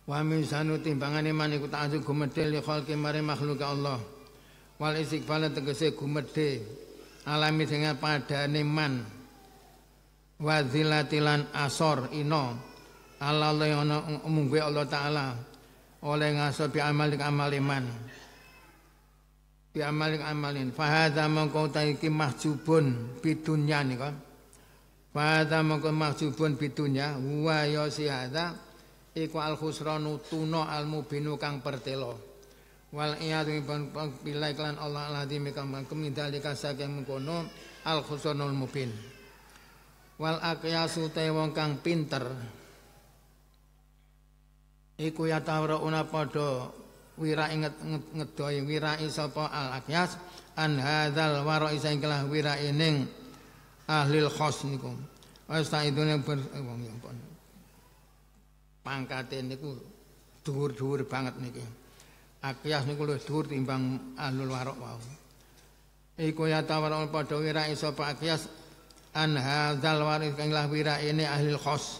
wa misanu timbangane man iku ta'azzu gumedhe li khalqi mare makhluk Allah wal istiqbal tegese gumedhe alami sing padane man wa zilatilan asor ino Allah Allah ono mungguwe Allah taala oleh ngaso bi amalik amaliman bi amalik amalin fahadha mongko ta iki mahjubun bidunya nika Fata mongko mahjubun bidunya wa yasihata iku al khusranu tuna al mubinu kang pertelo. Wal iyadun bilai klan Allah alladzi mikam mangkem dalika saking mengkono al khusranul mubin. Wal aqyasu te wong kang pinter iku ya tawrauna padha wira inget ngedoi wira sapa al aqyas an hadzal wara isa ingkang wira ahlil khos nikum Wes sak ber eh, wong ya ampun. Pangkate niku dhuwur-dhuwur banget niku. Akyas niku luwih dhuwur timbang ahlul warok wau. Iku ya tawaran padha wira iso Pak Akyas an hadzal waris kang lah wira ini ahli khos.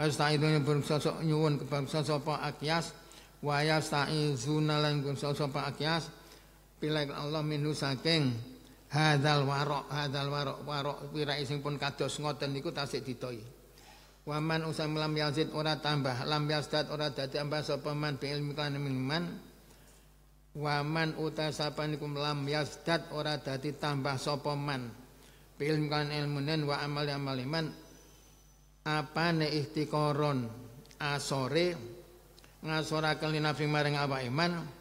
Wes sak itune sosok nyuwun kebangsa sapa Akyas wa ya sta'izuna lan kun sosok pilek Allah minhu saking Hadal warok, hadal warok, warok pirai sing pun kados ngoten niku tasik ditoi Waman usam lam yazid ora tambah, kan lam yazdad ora dadi tambah sapa man bi ilmi kan Waman utasapan niku lam yazdad ora dadi tambah sapa man. Bi ilmi kan ilmunen wa amal amal iman. Apane ihtikoron asore ngasoraken linafi maring awak iman.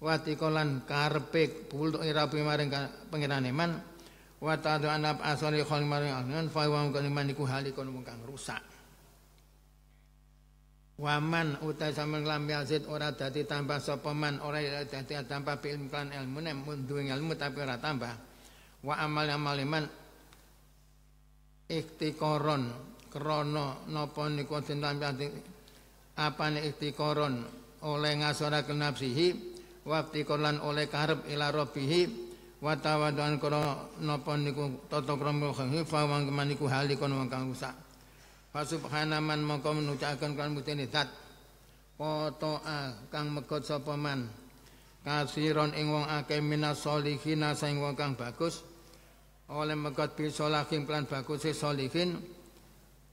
Wati watikolan karpe buluk irapi maring pangeran eman. Wata ta'adu anab asari khol maring aliman fa wa mungkang iman iku halikon mungkang rusak waman utai sameng lambe asid ora dadi tambah sapa man ora dadi tambah bil kan ilmu nem duwe ilmu tapi ora tambah wa amal amal iman iktikoron krono napa niku den Apa apane ikhtikoron oleh ngasorake nafsihi wafti kolan oleh karep ila robihi watawadan kono nopo niku toto kromo kengi fawang kemaniku hali kono wangkang rusak fasubhana man mongko menucakan kan mutini zat koto kang megot sopaman kasiron ing wong ake minas solihina saing wong kang bagus oleh megot bisolahing plan bagus si solihin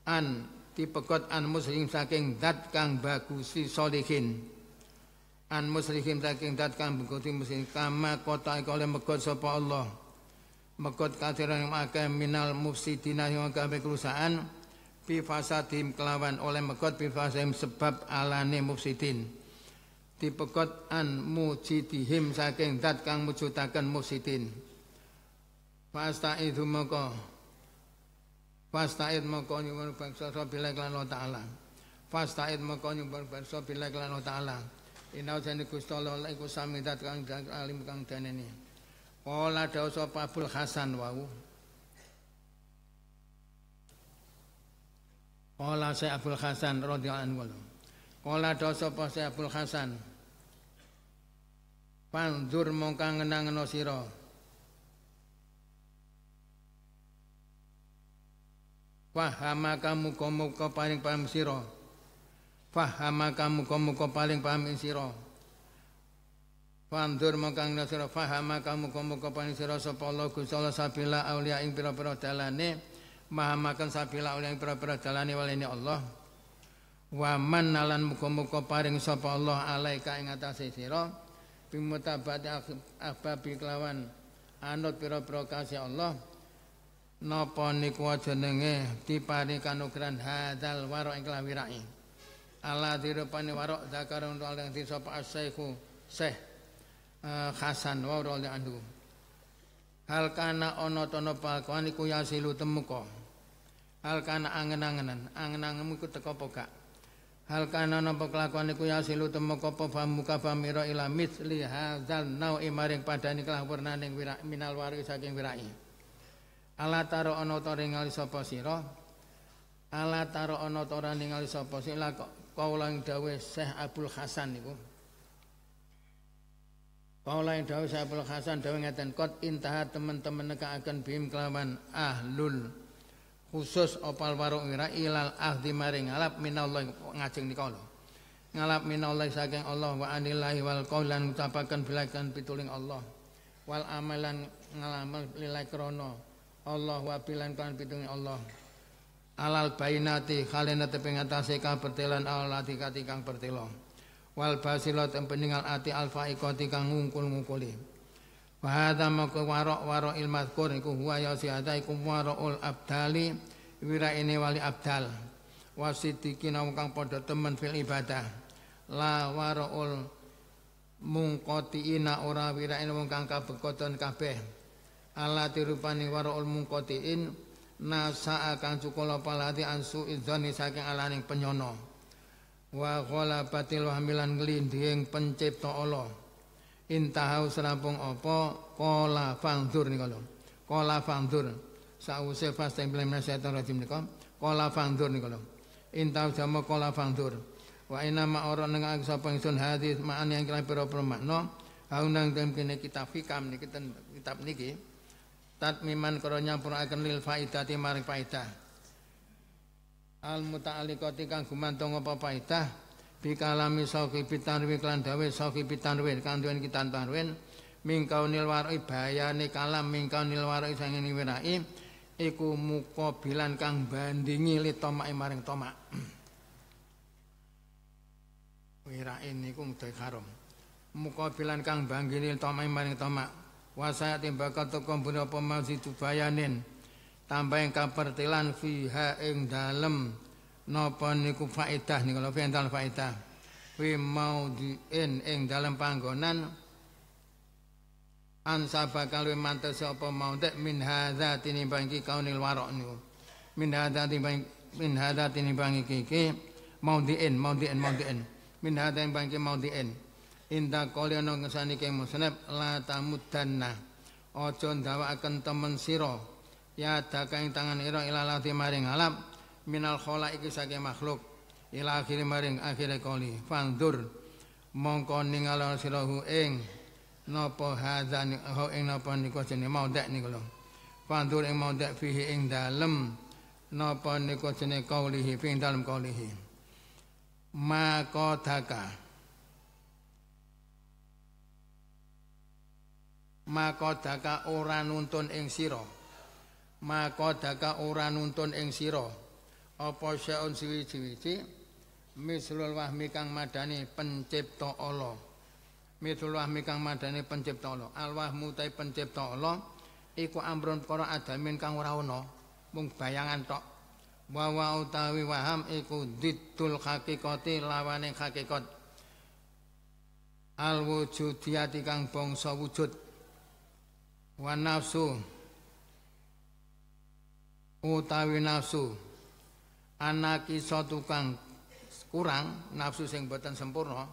an dipegot an muslim saking zat kang bagus si solihin solihin an musrifin taking dat kang bengkoti muslim kama kota iku oleh megot sapa Allah megot kafiran yang akeh minal mufsidina yang akeh kerusakan bi tim kelawan oleh megot bi sebab alane mufsidin dipegot an mujidihim saking dat kang mujudaken mufsidin itu moko fastaid moko nyuwun bangsa sapa bila lan taala fastaid moko nyuwun bangsa bila lan taala Inauzani Gusti Allah iku sami dat kang alim kang daneni. Kala dawuh sapa Abdul Hasan wau. Kala saya Abdul Hasan radhiyallahu anhu. Kala dawuh sapa saya Abdul Hasan. Panjur mongkang ngenang-ngeno sira. Wahama kamu komo paring paring sira fahama kamu muka paling paham insiro. Fandur mongkang nasiro. fahama kamu muka paling insiro. sapa Allah sabila aulia ing pira-pira dalane Mahamakan sabila aulia ing pira-pira dalane walene Allah Waman nalan muka-muka paring sapa Allah alaika ing atas sira bimutabati ahbabi kelawan anut piro piro kasih Allah napa niku jenenge diparingi kanugrahan hadal waro ing kelawirake ala dirupani warok zakar untuk al yang disapa asyaihu syekh khasan wa rol andu hal kana ono tono palkuan iku yasilu temuka hal kana angen-angenan angen-angen iku teko apa hal kana napa kelakuan iku yasilu temuka apa famuka famira ila mithli hadzal nau'i maring padani kelawurnaning wira minal wari saking wirai ala taro ana ta ringali sapa ala taro ana ta ningali sapa kok kaulang dawe Syekh Abdul Hasan niku. Kaulang dawe Syekh Abdul Hasan dawe ngeten kot intaha teman-teman akan bim kelawan ahlul khusus opal warung ira ilal ahdi maring alap minallah ngajeng nika lho. Ngalap minallah saking Allah wa anillahi wal kaulan utapakan bilakan pituling Allah. Wal amalan ngalamal lilai krono Allah wa bilan kan Allah alal bainati khalena teping atase bertelan alati kang bertelo wal basilat peningal ati alfa ikoti kang ngungkul-ngungkuli wa hadza maka warok warok il mazkur iku huwa ya siata iku warokul abdali ini wali abdal wasidikin kang padha temen fil ibadah la warokul ina ora wiraine wong kang kabekoton kabeh alati rupani warokul in. nasa kang cukola palati ansu idzani saking alaning penyono wa ghalabatil hamilan glinding pencipta Allah intahau serampung apa kola fangdur nika lho kola fangdur sause fast implement setan rajim nika kola fangdur nika lho intahau jama kola fangdur wa ina ma ora neng sapa ingsun hadis maan yang kira pira permakna haunang tem kene kitab fikam niki kitab niki tatmiman karo nyampuraken lil faidati maring faidah al muta'alliqati kang gumantung apa faidah bi kalami sauki bitanwin lan dawe sauki bitanwin kang duweni kitan tanwin mingkaunil warai bayane kalam mingkaunil warai sangene wirai iku mukabilan kang bandingi li tomake maring tomak wirai niku dhewe haram mukabilan kang bandingi li tomake maring tomak wasayatin bakal teko punapa mazidu bayanin tambah yang kapertilan fiha ing dalem napa niku faedah niku lho ental faedah fi diin ing dalem panggonan ansaba kalau mantes apa maudhi min hadza tinimbang iki kaunil warok niku min hadza tinimbang min hadza tinimbang iki iki maudhiin maudhiin maudhiin min hadza tinimbang iki diin. inda kaliana ngesani ke musnad la tamuddanna aja ndawakaken temen sira ya dakang tangan ira ilalati maring alam minal khalaiki saking makhluk ila akhir maring akhir kali fandur mongko ningal sira hu ing napa hazan ho ing napa niku jeneng maudek niku lho fandur ing maudek fihi ing dalem napa niku jeneng kaulihi fi dalem kaulihi maka dakah makodaka ora nuntun ing sira makodaka ora nuntun ing sira apa syaun siwi-siwi mislul wahmi kang madani pencipta Allah mislul wahmi kang madani pencipta Allah alwahmu tai pencipta Allah iku amrun para adamin kang ora ana mung bayangan tok wa utawi waham iku ditul hakikati lawane hakikat al wujudiyati kang bangsa wujud. wa nafsu utawi nafsu anaki tukang kurang nafsu sing boten sempurna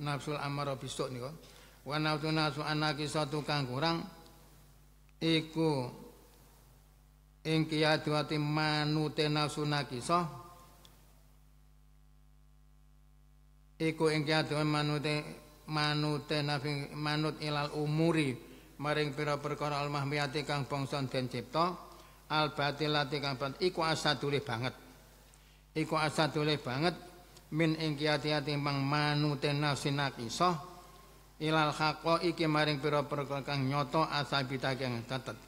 nafsul amara bisuk niku wa nafsu nafsu anaki tukang kurang iku ing kiyaduati manute nafsu nakisah iku ing kiyaduan manute manute nafi manut ilal umuri maring pira perkara al mahmiyati kang bangsa den cipta al batilati kang bat iku asadule banget iku asadule banget min ing kiati-ati mang manute nafsi naqisah ilal haqaiqi maring pira perkara kang nyoto asabita kang catet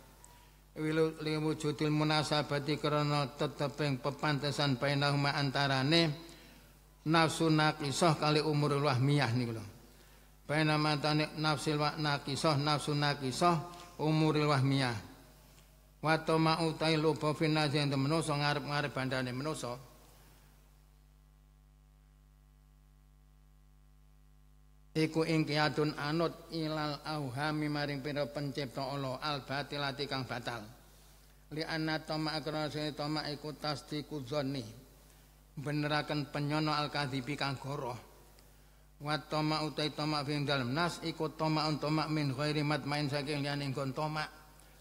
liwujudil munasabati krana tetepeng pepantesan bainahuma antarane nafsu naqisah kali umurul wahmiyah niku lho Baina matani nafsil wa nakisoh nafsu nakisoh umuril wahmiyah. Wato ma'utai utai lobo finna jendu menusa ngarep-ngarep bandane menusa. Iku ingkiyadun anut ilal auhami maring piro pencipta Allah al batilati kang batal. Li anna toma akrona toma iku tasdiku dzanni. penyono al kadhibi kang goroh wa toma utai toma fi dalam nas iku toma un toma min mat main saking liyane nggon toma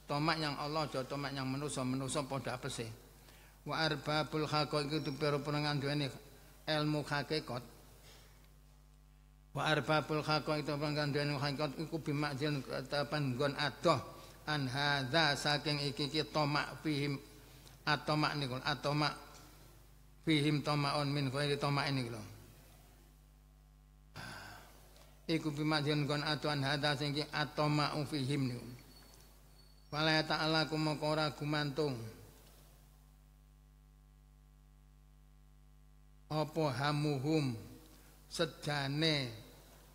toma yang Allah aja toma yang manusa manusa padha apese wa arbabul haqaiq itu pira penengan duweni ilmu hakikat wa arbabul haqaiq itu penengan duweni hakikat iku bimakjil tetapan nggon adoh an hadza saking iki ki toma fihim atoma niku atoma fihim on min khairi toma ini lho iku bimaksun kon atuan hada sing ki atoma fihim niku wala ta'ala kumaka ora gumantung apa hamuhum sedane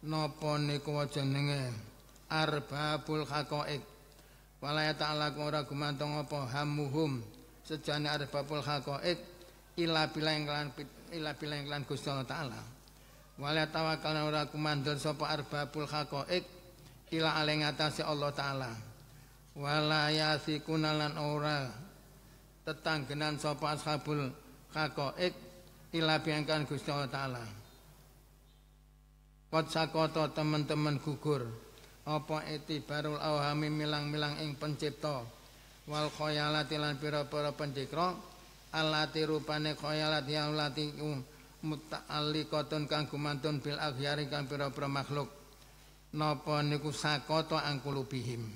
napa niku jenenge arbabul haqaiq wala ta'ala ora gumantung apa hamuhum sedane arbabul haqaiq ila bilang kelan ila bilang kelan Gusti Allah wala tawakal ora kumandul sapa arbabul haqaiq ila aling atase Allah taala wala yasikuna lan ora tetanggenan sapa ashabul haqaiq ila biangkan Gusti Allah taala Kot sakoto teman-teman gugur apa baru awhami milang-milang ing pencipta wal khoyalati lan pira-pira pendikra alati rupane khoyalati yang lati um, muta'alliqatun kang gumantun bil akhyari kang pira-pira makhluk napa niku sakata bihim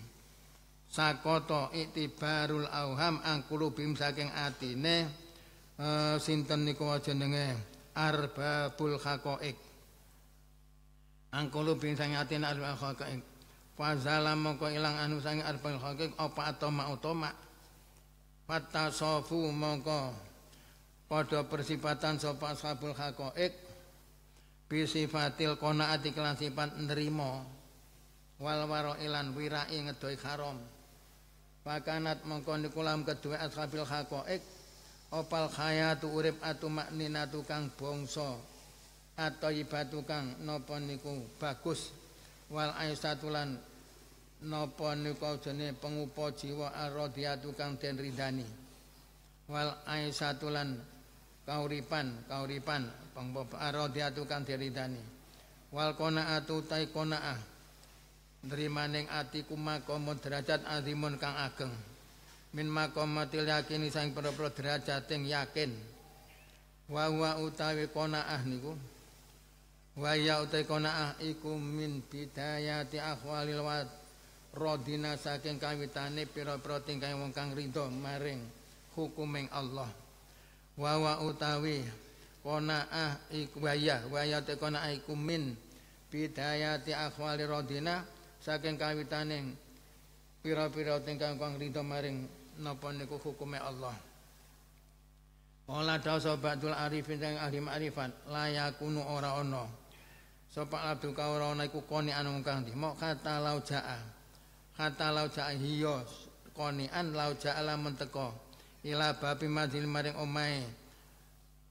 sakata itibarul auham angkulubihim saking atine e, sinten niku jenenge arbabul haqaiq angkulubihim saking atine arbabul haqaiq fazalam moko ilang anu saking arbabul haqaiq apa atoma utoma fatasofu mongko Pada persipatan sapa ashabul haqaiq bi sifatil qanaati kelan sifat nrimo wal waro ilan wirai ngedoi haram pakanat mengko nikulam kedua ashabul haqaiq opal khayatu urip atu maknina tukang bangsa atau ibat tukang nopo niku bagus wal aisatulan nopo niku jene pengupo jiwa arrodiyatu kang den ridani wal aisatulan kauripan kauripan pangbab aradiatu kan diridani wal qanaatu tai qanaah nrimaning ati ku derajat azimun kang ageng min maqamatil yakin sing pira derajat ting yakin wa wa utawi qanaah niku wa ya utawi qanaah iku min bidayati ahwalil wa rodina saking kawitane pira-pira tingkah wong kang rida maring hukuming Allah wawa utawi qanaah iku wayah wayate qanaah min bidayati akhwali radina saking kawitaning pira-pira tingkang kang rido maring napa niku hukume Allah Ola dawa sobat arifin dan ahli ma'rifat Laya kunu ora ono Sobat labdu ka iku koni anu di Mok kata lau ja'a Kata lau ja'a hiyos Koni'an an lau ja'a lamun ila babi madil maring omae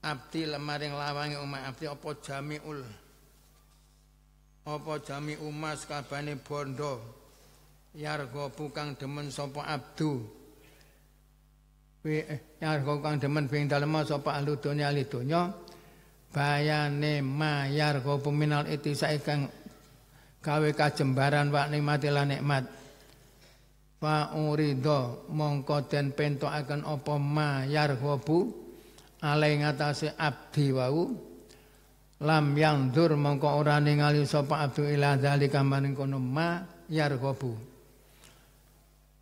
abdi maring lawange omae abdi apa jamiul apa jami umas kabane bondo yargo bukang demen sapa abdu we eh, yargo kang demen ping dalem sapa alu donya li donya bayane mayar go peminal itu saiki kang gawe kajembaran wak nikmat lan nikmat faurido mongko den pentokaken apa ma yarhobu alai ngatasé abdi wau lam yang dur mongko ora ningali sapa abdu ila dalika maning kono ma yarhobu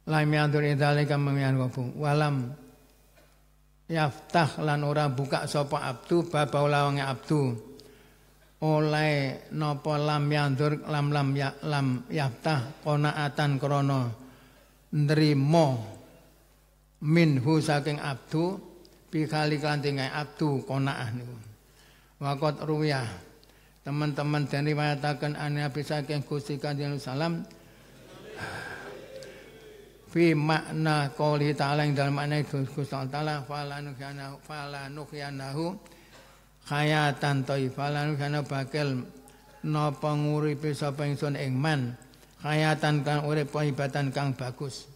lam yang dur dalika maning yarhobu walam yaftah lan ora buka sapa abdu baba lawange abdu oleh napa lam yandur lam lam ya, lam yaftah konaatan krana nrimo minhu saking abdu pikali klantingai abdu konaah niku Wakot ruwiyah teman-teman dan riwayataken an nabi saking Gusti Kanjeng Salam fi makna koli ta'ala ing dalam makna Gusti Ta'ala falanuhyanahu kaya hayatan thayyibah falanuhyanahu pakel, napa nguri sapa sun ingman. man hayatan kang urip pahibatan kang bagus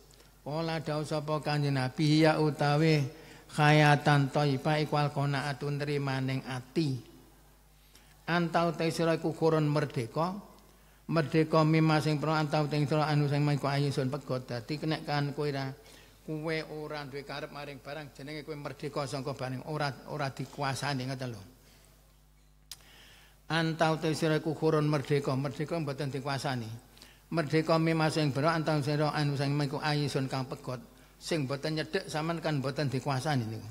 ola dawuh sapa kanjeng nabi ya utawi hayatan thayyibah iqwal qanaatun trimaning ati antau taisira iku kurun merdeka merdeka mimasing sing pro antau taisira anu sing maiku ayun pegot dadi kenek kan kowe ra kowe ora duwe karep maring barang jenenge kowe merdeka sangka baning ora ora dikuasani ngoten lho antau taisira iku kurun merdeka merdeka mboten dikuasani merdeka mimasa ing bera antang sero anu sing iku ayisun kang pegot sing boten nyedhek saman kan boten dikuasani niku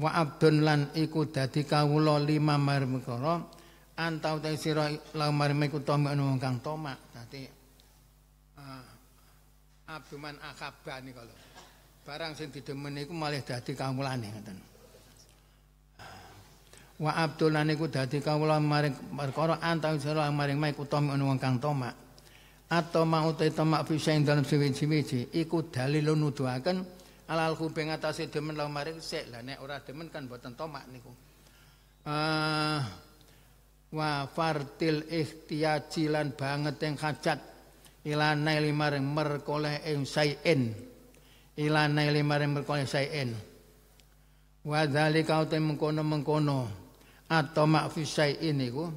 wa abdun lan iku dadi kawula lima marmekara antau te sira la marmeku tomak anu kang tomak dadi uh, abduman akaban niku lho barang sing didemen iku malih dadi kawulane ngoten wa abdun lan iku dadi kawula maring antau sira maring maiku tomak anu kang tomak atau mau te tamak fisa ing dalam sewiji-wiji iku dalil nuduhaken alal kubing atase demen lawan maring sik lah nek ora demen kan boten tomak niku uh, wa fartil ihtiyaji lan banget ing hajat ilana limaring merkoleh ing sayin ilana limaring merkoleh sayin wa dzalika utem mengkono-mengkono atau makfisai ini ku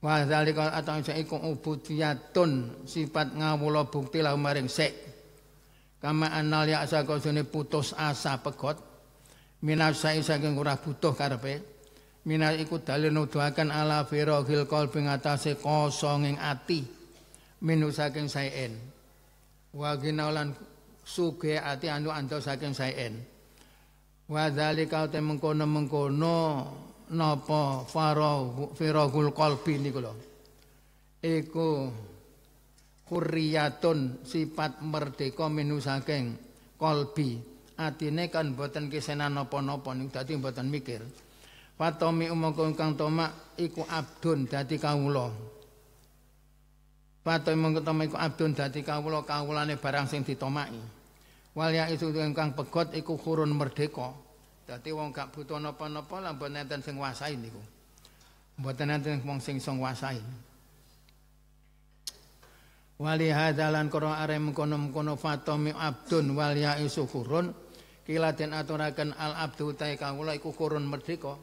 Wa zalika atau iku ubudiyatun sifat ngawula bukti lahum maring sik. Kama annal ya'sa kausune putus asa pegot minasai saking ora butuh karepe. Minas iku dalil nuduhaken ala firahil qalbi ngatasé kosong ing ati minu saking saen. Wa ginaulan suge ati anu ando saking saen. Wa zalika temengko mengkono napa faragul qalbi niku lho. Iku kuriyatun sifat merdeka menu saking qalbi. Atine kan boten kesenan napa-napa niku dadi boten mikir. patomi umangka kang tomak iku abdun dadi kawula. Fatomi umangka iku abdun dadi kawula kawulane barang sing ditomaki. Walya itu kang pegot iku khurun merdeka. Dadi wong gak butuh napa-napa lan mboten enten sing nguasai niku. Mboten enten wong sing iso nguasai. Wali hadalan qara arem kono-kono fatomi abdun wal ya isuhurun kiladen aturaken al abdu ta kawula iku kurun merdeka.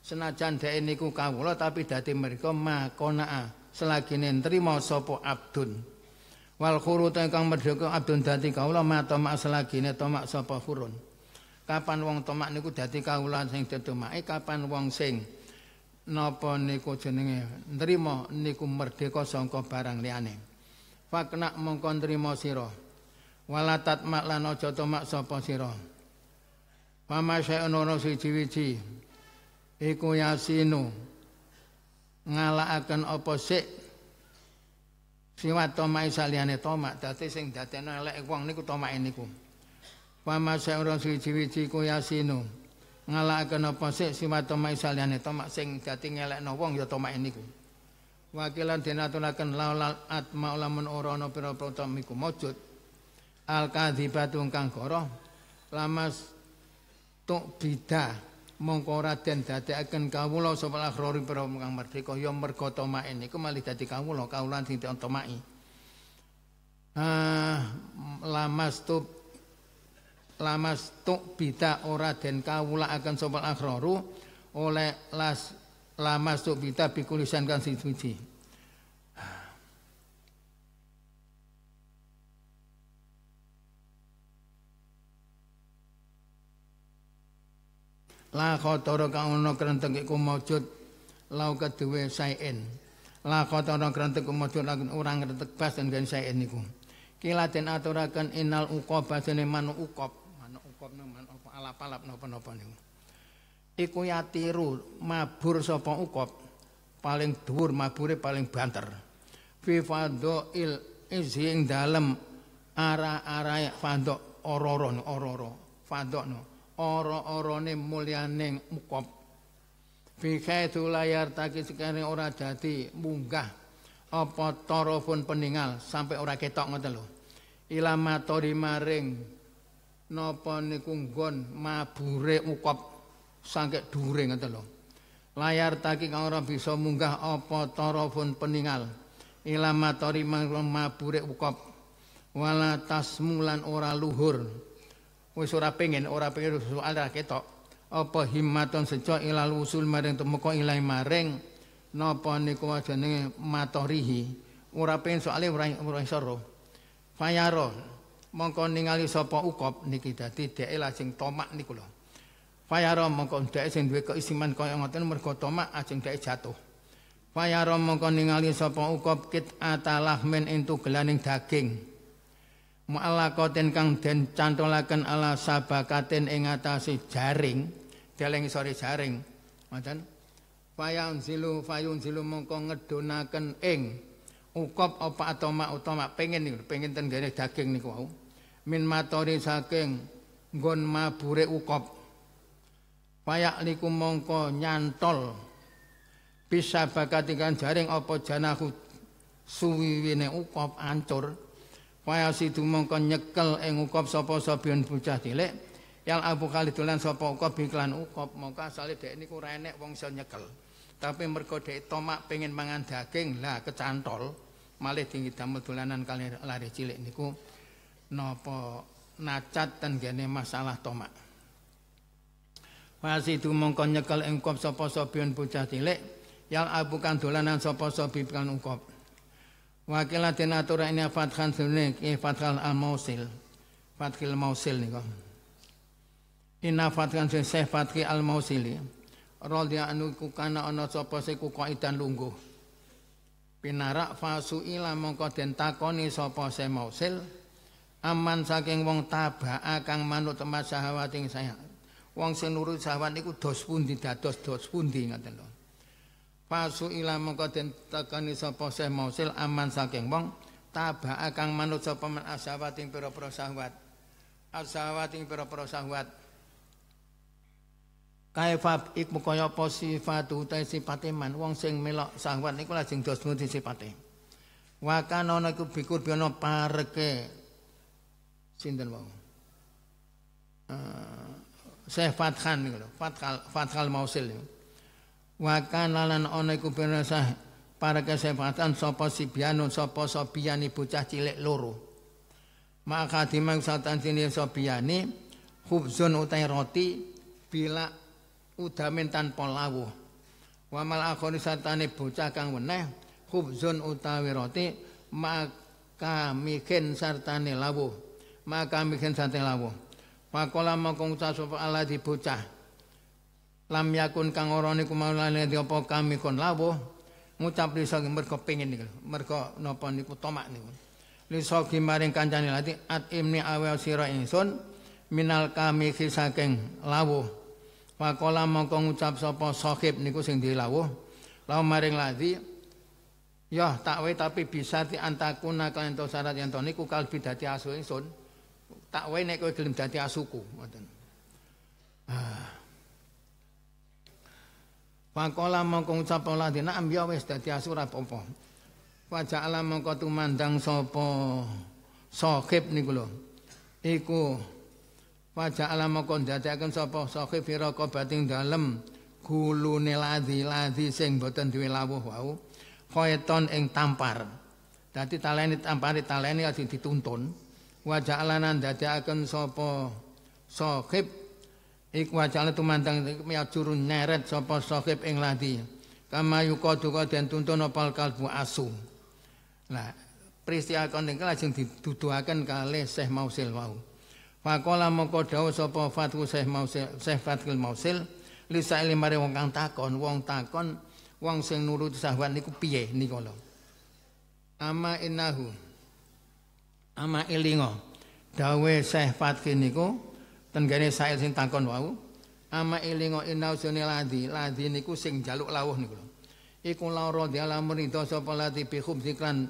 Senajan dhek niku kawula tapi dadi merdeka makona nentri mau sopo abdun. wal khuru kang merdeka abdun dadi kaula mata selagi selagine tomak sapa furun kapan wong tomak niku dadi kawulan sing ditomake kapan wong sing napa niku jenenge Nerima niku merdeka saka barang liyane fakna mongkon nrimo sira wala tatmak lan aja tomak sapa sira mama syekono siji-wiji iku ya yasinu ngalakaken apa sik siwat tomak saliyane tomak dadi sing dadene elek wong niku tomake niku Wama saya orang siji-wiji ku yasinu. Ngalakaken apa sik siwat tomak saliyane tomak sing dadi ngelekno wong ya tomak ku. Wakilan dinaturaken laulal atma lamun ora ana pira-pira Al kadhibatun kang goroh lamas tuk bidah mongko ora den dadekaken kawula sapa akhrori pira kang merdeka yang mergo tomak ku malih dadi kawula kawulan sing tomaki. Ah lamas tuk lamas tuk bita ora den kawula akan sopal akhroru oleh las lamas tuk bita bikulisan kan Lah la khotoro kang ana krenteng iku maujud lau keduwe saen la khotoro krenteng iku maujud lan ora ngrentek bas den saen niku kila den aturaken inal ukop dene man uqob alap-alap nopo napa niku. Iku yatiru mabur sapa ukop paling dhuwur mabure paling banter. Fi fadhil izing dalem ara-ara ororon ya, ororo ororo no ora-orane mulyaning ukop. Fi khaitu layar taki sekarang ora jadi munggah apa tarafun peningal sampai ora ketok ngoten lho. Ilama tori maring napa niku nggon mabure ukop sangke dhuwure ngoten lho. Layar taki kang ora bisa munggah apa tarafun peningal. ilamatori tori mabure ukop wala tasmulan ora luhur. Wis ora pengen, ora pengen soal ketok. Apa himmaton seco ilal usul maring temeka ilai maring napa niku jenenge matorihi. Ora pengen soalnya ora ora iso. Fayaro mongko ningali sapa ukop niki dadi dheke lajeng tomak niku lho fayara mongko dheke sing duwe keisiman kaya ngoten mergo tomak ajeng dheke jatuh fayara mongko ningali sapa ukop kit atalah men ing gelaning daging mu'allaqatin kang den cantolaken ala sabakatin ing atase jaring deleng sore jaring ngoten fayun silu fayun silu mongko ngedonaken ing ukop apa atoma utama pengen niku pengen tengene daging niku wow. min matori saking nggon mabure ukop payak liku mongko nyantol bisa bakatikan jaring opo janahu suwiwine ukop ancur Paya sidu mongko nyekel ing ukop sapa sabian bocah cilik yang abu kali dolan sapa ukop iklan ukop mongko asale dek niku ora enek wong iso nyekel tapi mergo dek tomak pengen mangan daging lah kecantol Malih tinggi damel dolanan lari cilik niku Nopo nacat dan tenggene masalah tomak itu mongko nyekel engkop sopo sobiun bocah cilik yal abu kan dolanan sopo sobi kan engkop. Wakil den atur ini sunek ini fatkan al mausil fatkil mausil kok. Ina fatkan seseh fatki al mausili dia anu sopo ana ku koi dan lunggu. Pinarak fasu ila mongko den takoni sapa se mausil aman saking wong tabaa kang manut temah syahwat saya. Wong sing nurut syahwat niku dos pundi dados dos pundi ngoten lho. Pasu ila mengko den tekani sapa seh mausil aman saking wong tabaa kang manut sapa men asyahwat pira-pira syahwat. Asyahwat ing pira-pira syahwat. Kaifab ik mukoyo posifatu tay sifate man wong sing melok syahwat niku lajeng dos pundi sifate. Wakan ana iku bikur biyono pareke sinten wau saya eh, Syekh Fathan niku lho Fathal Fathal Mausil niku wa kana lan ana iku pirsa para kesempatan sapa sibianun sapa sobiyani bocah cilik loro maka dimang satan sini sobiyani khubzun utai roti bila udamin tanpa lawuh wa mal akhir satane bocah kang weneh khubzun utawi roti maka mikin sartane lawuh maka mikin sate lawuh pakola maka ngucap sapa Allah di bocah lam yakun kang ora niku maulane apa kami kon lawuh ngucap lisa mergo pengin niku mergo napa niku tomak niku lisa maring kancane lati at imni awel sira ingsun minal kami saking lawuh pakola maka ngucap sapa sahib niku sing dilawuh lawuh maring lati Ya takwe tapi bisa diantakuna kalian tahu syarat yang to niku kalbi dadi sun. tak wae nek kowe gelem dadi asuku ngoten Pakola ah. mongko ngucap pola dina ambiya wis dadi asu ora apa-apa. Waja alam tumandang sapa sahib niku lho. Iku waja alam mongko dadekaken sapa sahib firaqa bating dalem gulune ladi ladi sing boten duwe lawuh wau. Khaeton ing tampar. Dadi taleni tampar taleni ditituntun. Dituntun. wajah lanan dati akan sopo sohib ik wajah lanan tumantang ya curun sopo sohib ing ladi kama yuko duko dan tuntun opal kalbu asum nah peristiwa kondeng lajeng diduduakan kali seh mausil wau Fakola moko dawu sapa fatku Syekh Mausil Syekh Fatkil Mausil lisa mari wong kang takon wong takon wong sing nurut sahwan niku piye nika lho Ama innahu ama ilinga dawe Syekh Fatki niku tenggene Said sing takon wau ama ilinga inausune ladi ladi niku sing jaluk lawuh niku iku lara dialamrida sapa lati bihum siklan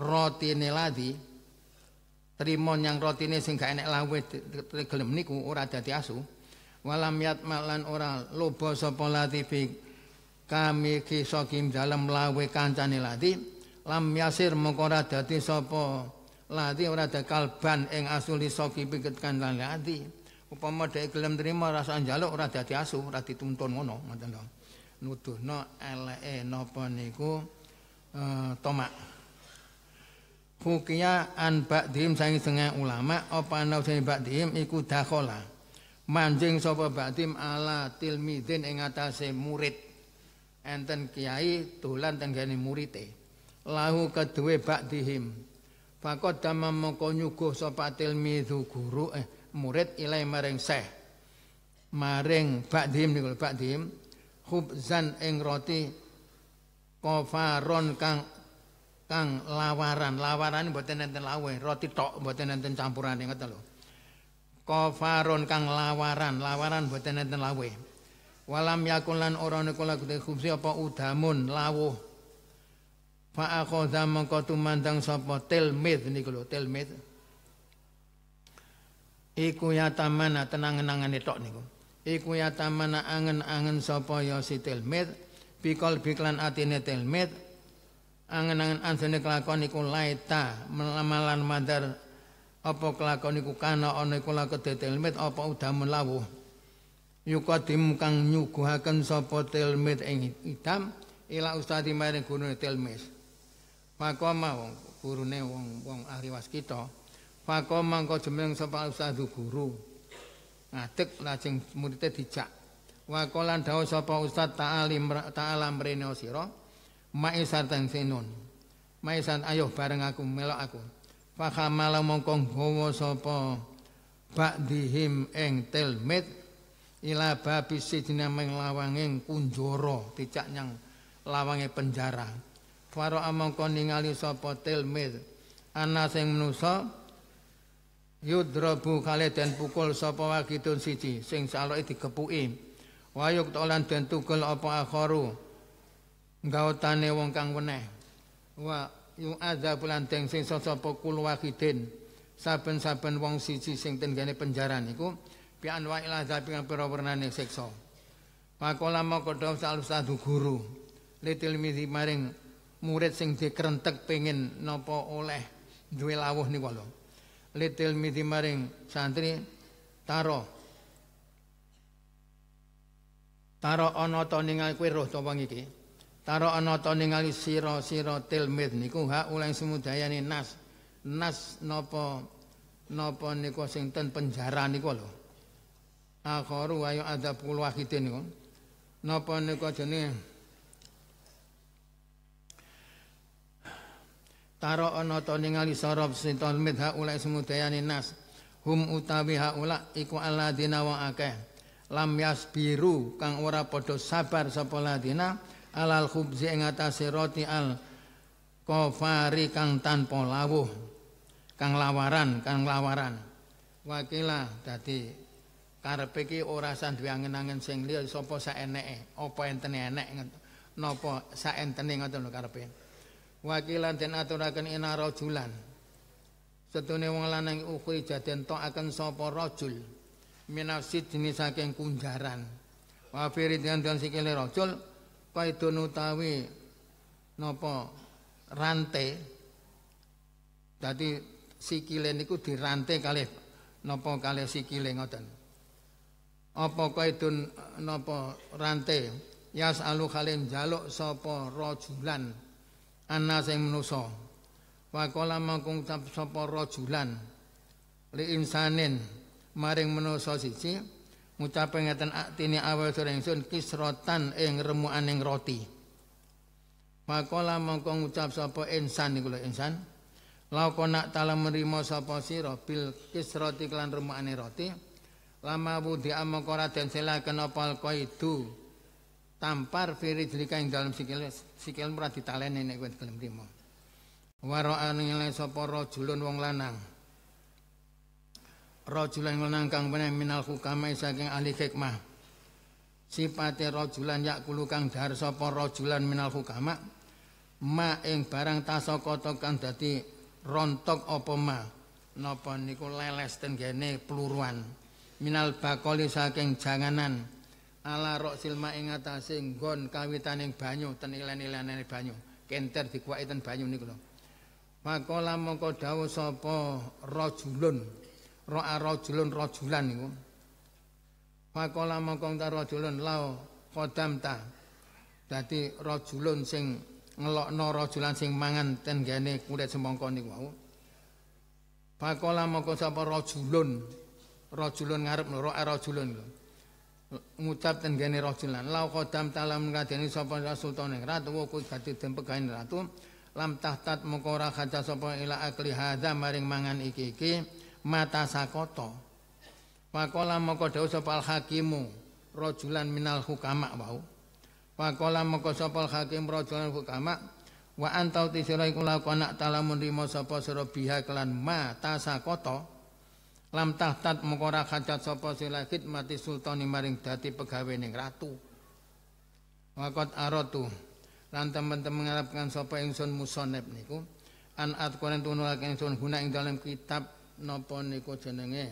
rotine ladi trimon yang rotine sing gak enek lawuh gelem niku ora dadi asu walam yat malan ora loba sapa lati kami kisokim dalam lawe kancane lati lam yasir mengkora dadi sapa lati ora dekal ban ing asuli soki piketkan lan lati upama dek gelem trima rasa njaluk ora dadi asu ora dituntun ngono ngoten to nuduhno eleke napa niku eh, tomak Fukia an ba'dim saing sengah ulama Apa anaw saing iku dakhola Manjing sopa ba'dim ala tilmidin ingatase murid Enten kiai tulan tenggani murite Lahu kedue ba'dihim Fakot dama moko nyuguh sopatil midhu guru eh murid ilai mareng seh. Maring bakdim nikul bakdim. Hubzan ing roti kofaron kang kang lawaran. Lawaran ini buatan nanti lawe. Roti tok buatan nanti campuran ini kata lo. Kofaron kang lawaran. Lawaran buatan nanti lawe. Walam yakulan orang nikulah kutih hubzi apa udamun lawuh. fa akhadha mangko tumandang sapa tilmid niku lho tilmid iku ya tamana tenang-tenangane tok niku iku ya tamana angen-angen sapa ya si tilmid bikal biklan atine tilmid angen-angen anjene kelakon iku laeta melamalan madar, apa kelakon iku kana ana iku lakon tilmid apa udamun lawuh yukadim kang nyuguhaken sapa tilmid ing idam ila ustadi maring gunung tilmid Fakoma wong gurune wong wong ahli waskita. Fakoma mangko jemeng sapa ustadz guru. Ngadeg lajeng muridé dijak. Wakolan dawuh sapa ustadz ta'ali ta'ala mrene sira. Maisan e ten sinun. Maisan e ayo bareng aku melok aku. Fakama la mongko gawa sapa Ba'dihim eng telmit ila babi sidina meng lawanging kunjoro dicak nyang lawange penjara Faro amangka ningali sapa tilmid ana sing menusa yudrabu kale den pukul sapa wagitun siji sing saloke digepuki wayuk tolan den tukul apa akharu gawatane wong kang weneh wa yu azab deng sing sapa kul wagidin saben-saben wong siji sing tengene penjaran iku pian wa ila azab kang pira wernane siksa Pakola mau kodok salah guru, Little Mizi maring murid sing dikrentek pengin napa oleh duwe lawuh niku lho. Litil miti maring santri taro taro ana to ningal kowe roh to iki. Taro ana to ningal sira sira tilmid niku hak oleh semudayane nas. Nas napa napa niku sing ten penjara niku lho. ayo wayu adab kulwahidin niku. Napa niku jenenge taro ana to ningali sorop sinton mitha ula semudayani nas hum utawi ha ula iku aladina wa akeh lam yas biru kang ora podo sabar sapa ladina alal khubzi ing atase al kofari kang tanpa lawuh kang lawaran kang lawaran wakila dadi karepe iki ora san duwe angen-angen sing liya sapa saeneke apa entene enek napa saentene ngoten lho karepe wakilan den aturaken ina rajulan setune wong lanang ukhri jaden tok akan sapa rajul minafsi jenis saking kunjaran wa firidan den sikile rajul kaidun utawi napa rante dadi sikile niku dirante kalih napa kalih sikile ngoten apa kaidun napa rantai, yas alu khalin jaluk sapa rajulan ana sing menusa waqala mangkung sapa rajulan li insanin maring menusa siji ngucape ngeten atine awal sore ingsun kisrotan ing remukaning roti waqala mangkung ucap sapa insan iku lho insan laukona tala menerima sapa sira bil kisroti klan remukane roti lama wudi amangka raden selaken apa kaidu tampar firijlika yang dalam sikil sikil ora ditaleni nek kowe gelem trimo waraan ngene sapa rajulun wong lanang rajulan wong lanang kang meneh minal hukama saking ahli hikmah sifate rajulan yakulu kang dahar sapa rojulan minal hukama ma ing barang tasakata kang dadi rontok opo ma Nopo niku leles ten gene peluruan minal bakoli saking janganan ala rok silma ing atase nggon kawitane banyu ten ilen-ilene banyu kenter dikuwi ten banyu niku lho makola mongko dawuh sapa rajulun ro rajulun rajulan niku makola mongko ta rajulun la kodam dadi rajulun sing ngelokno rajulan sing mangan ten gene kulit semangka niku wau moko mongko sapa rajulun rajulun ngarep loro rajulun niku ngucap tenggene rojulan lau kodam talam kadeni sapa sultane ratu woku dadi den pegawe ratu lam tahtat moko ora kaca sapa ila akli hadza maring mangan iki iki mata sakoto Pakola moko dawuh sapa al hakimu rojulan minal hukama wau Pakola moko sapa al hakim rojulan hukama wa antau tisira iku lakon nak talamun rimo sapa sira biha kelan mata sakoto lam tahtat mukora hajat sopo sila khidmati sultani maring dati pegawai ning ratu wakot arotu lan teman-teman sopo yang sun musonep niku an atqonen yang sun guna ing dalam kitab nopo niku jenenge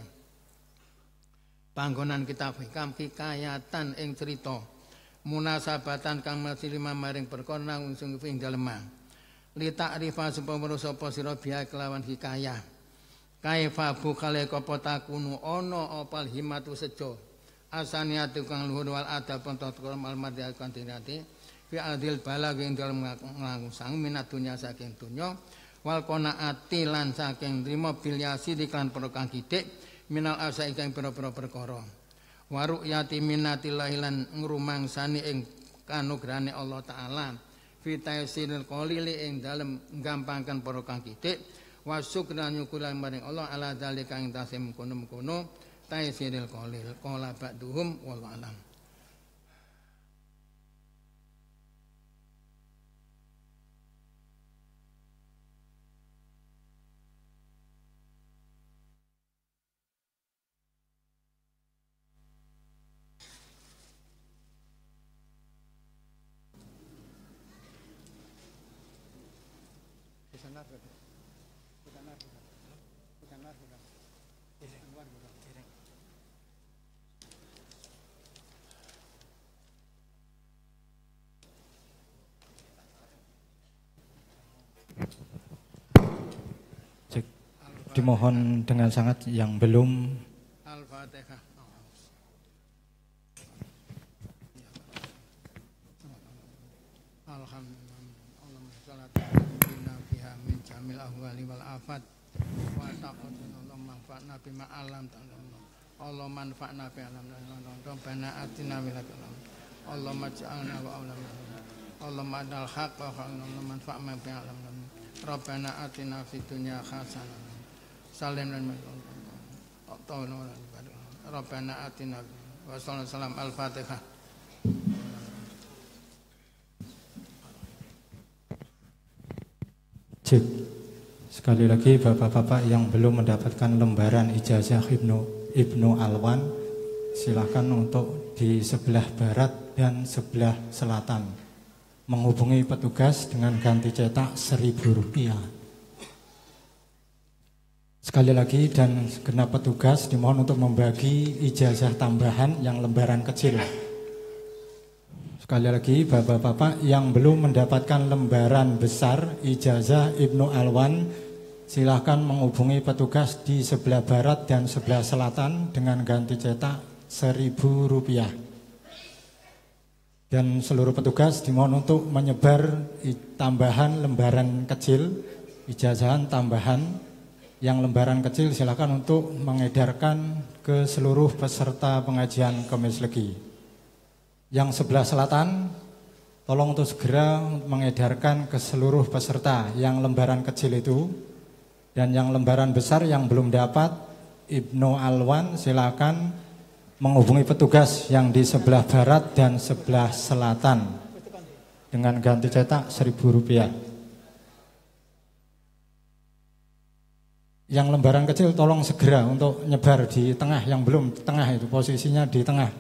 panggonan kitab hikam kikayatan ing cerita munasabatan kang masih lima maring perkara unsung ing dalemah litak arifah supaya sapa sira kelawan hikayah kaifa bukale kopo takunu ono opal himatu sejo asaniatu kang luhur wal adab tatakur mal madya kang dinati fi adil balag dalam dalem nglangsang minat saking dunya wal qanaati lan saking trima di klan diklan perkara minal asai ikan pira-pira perkara waru yati minatillahi lan sani ing kanugrahane Allah taala fi taisil kolili ing dalem gampangkan perokang kang wa syukran nyukuran maring Allah ala zalika ing tasem kunum kuno taisiril qalil qala ba'duhum wallahu alam mohon dengan sangat yang belum al Rabbana atina dunya salim dan Rabbana atina al Cik, sekali lagi bapak-bapak yang belum mendapatkan lembaran ijazah Ibnu, Ibnu Alwan, silahkan untuk di sebelah barat dan sebelah selatan menghubungi petugas dengan ganti cetak seribu rupiah. Sekali lagi dan genap petugas dimohon untuk membagi ijazah tambahan yang lembaran kecil. Sekali lagi bapak-bapak yang belum mendapatkan lembaran besar ijazah Ibnu Alwan silahkan menghubungi petugas di sebelah barat dan sebelah selatan dengan ganti cetak seribu rupiah. Dan seluruh petugas dimohon untuk menyebar tambahan lembaran kecil, ijazahan tambahan yang lembaran kecil silakan untuk mengedarkan ke seluruh peserta pengajian Kemis Legi. Yang sebelah selatan, tolong untuk segera mengedarkan ke seluruh peserta yang lembaran kecil itu. Dan yang lembaran besar yang belum dapat, Ibnu Alwan silakan menghubungi petugas yang di sebelah barat dan sebelah selatan dengan ganti cetak seribu rupiah. yang lembaran kecil tolong segera untuk nyebar di tengah yang belum tengah itu posisinya di tengah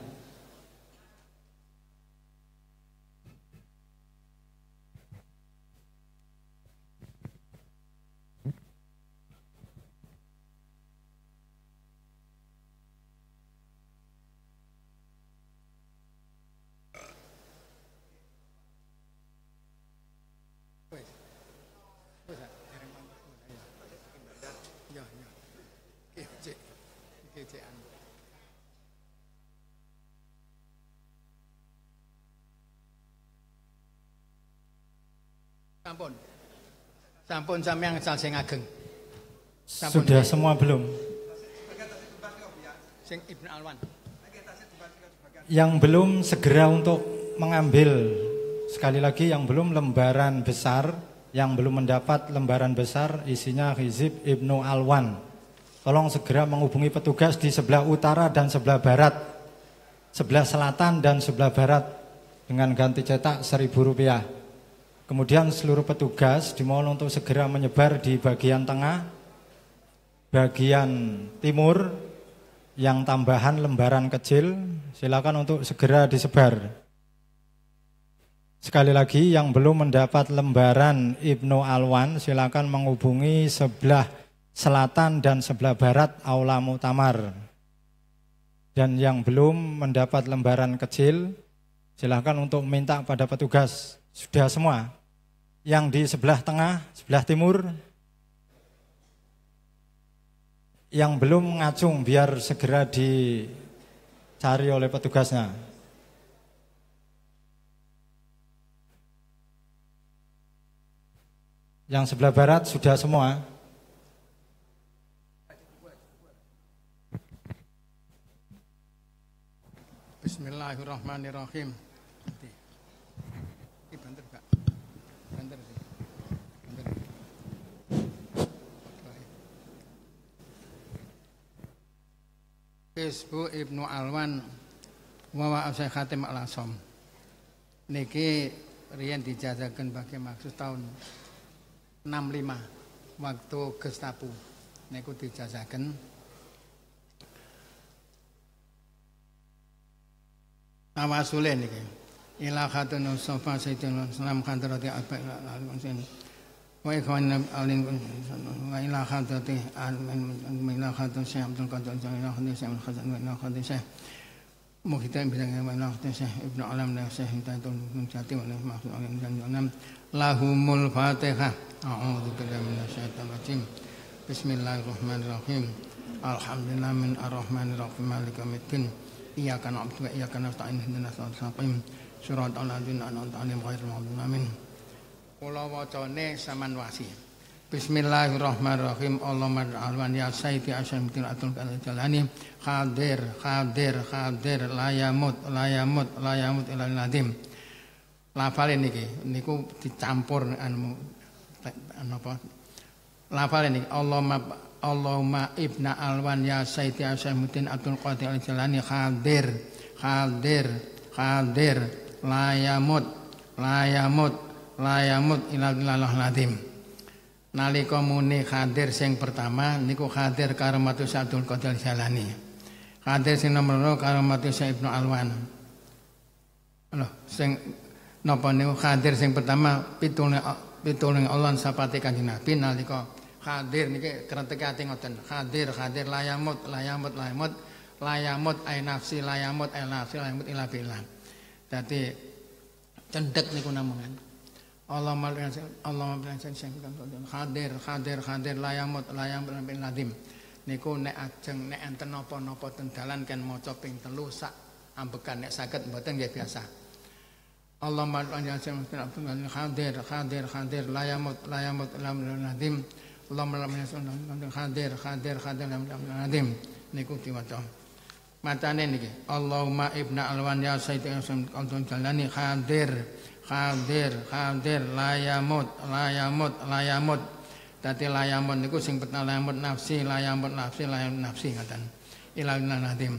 Sampun sampean ngesal sing ageng. Sudah semua belum? Sing Ibnu Alwan. Yang belum segera untuk mengambil. Sekali lagi yang belum lembaran besar, yang belum mendapat lembaran besar isinya Hizib Ibnu Alwan. Tolong segera menghubungi petugas di sebelah utara dan sebelah barat. Sebelah selatan dan sebelah barat dengan ganti cetak seribu rupiah. Kemudian seluruh petugas dimohon untuk segera menyebar di bagian tengah, bagian timur, yang tambahan lembaran kecil, silakan untuk segera disebar. Sekali lagi, yang belum mendapat lembaran Ibnu Alwan, silakan menghubungi sebelah selatan dan sebelah barat Aula Mutamar. Dan yang belum mendapat lembaran kecil, silakan untuk minta pada petugas sudah semua. Yang di sebelah tengah, sebelah timur. Yang belum ngacung biar segera dicari oleh petugasnya. Yang sebelah barat sudah semua. Bismillahirrahmanirrahim. Isbu Ibnu Alwan wa Syekh Khatim Al-Asom. Niki riyen dijajakan bagi maksud tahun 65 waktu Gestapo. Niku dijajakan Awasule niki. Ila khatun Mustafa Sayyidina Sallam khadrati Abbaq Al-Asim. ว้คอยเอาลิงไว้ราคาตัวตีอ่านมันมีราคาตัวแซมต้องการตัวจอยราคาตัวแซมเขาจะเงินราคาตัวแซมโมกิเตมีแต่เงินราคาตัวแซมอิบนาอัลัมเนี่ยแซมนต่ตรงจัตติมันนีมาขึ้นอัลัมจันยนัมลาหูมุลฟาเตค่ะอ้าวดูเป็นเรื่องในชาติละจิมบิสมิลลาฮิรราะห์มานิรราะฮิมอัลฮัมดุลลาฮ์มินอัรราะห์มานิรราะหีมมาลิกะมิตินอิยะกะนะอ์บุดวะอิยะกะนอัสตะอีนฮุดนะสตะอัลซาลิมชุรอตอัลลอฮีนอันอันตัลลิมฆอยรุมอ์มินอามีน Kula wacane saman wasi. Bismillahirrahmanirrahim. Allahumma alwan ya sayyidi asyamuddin atul jalani la yamut la layamut layamut layamut ila nadim. lafal niki niku dicampur anu napa anu lafal niki Allahumma Allahumma ibna alwan ya sayyidi asyamuddin atul qadir jalani hadir la yamut layamut layamut layamut ilalah ladim nalika muni khadir sing pertama niku khadir karomatus Abdul qadil Jalani khadir sing nomor 2 karomatus Ibnu Alwan Loh, sing napa niku hadir sing pertama pitune pitune Allah sapate Kanjeng Nabi nalika hadir niki krentek ati ngoten khadir khadir layamut layamut layamut layamut ay nafsi layamut ay nafsi layamut ila billah dadi cendek niku namung kan. Allah Allah bil sen sen insan tuan hadir hadir hadir layamut layang berlambing nadim. niku nek ajeng nek enten nopo nopo ten kan mau coping telu sak ambekan nek sakit, mboten gak biasa Allahumma bil insan syaitan hadir hadir hadir layamut layamut lam ladim Allahumma bil insan syaitan hadir hadir hadir lam ladim niku diwaca macane niki Allahumma ibna alwan ya sayyidina jalani hadir Khadir, khadir, layamut, layamut, layamut. Tadi layamut itu sing petang layamut nafsi, layamut nafsi, layamut nafsi ngatan. Ila inna nadim.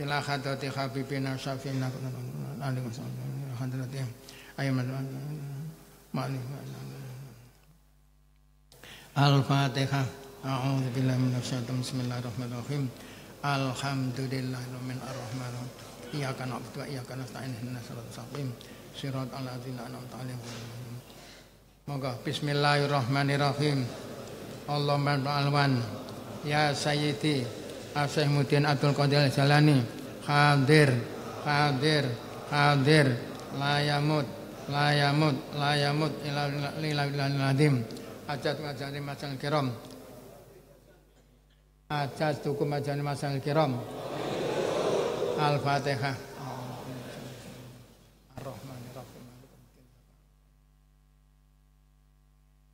Ila khadrati khabibina syafi'ina alaikum salam. Hadrati Al-Fatihah. A'udhu billahi minasy syaithanir Bismillahirrahmanirrahim. Alhamdulillahirrahmanirrahim Iyakan arrahmanirrahim. iyakan na'budu wa iyyaka nasta'in sirat al-adzina anam ta'alim moga bismillahirrahmanirrahim Allahumma alwan ya sayyidi Asyik ya Mudin Abdul Qadil Jalani hadir hadir hadir layamut layamut layamut ilaliladim ajat ngajari masal kiram ajat hukum ajari masal kiram Al-Fatihah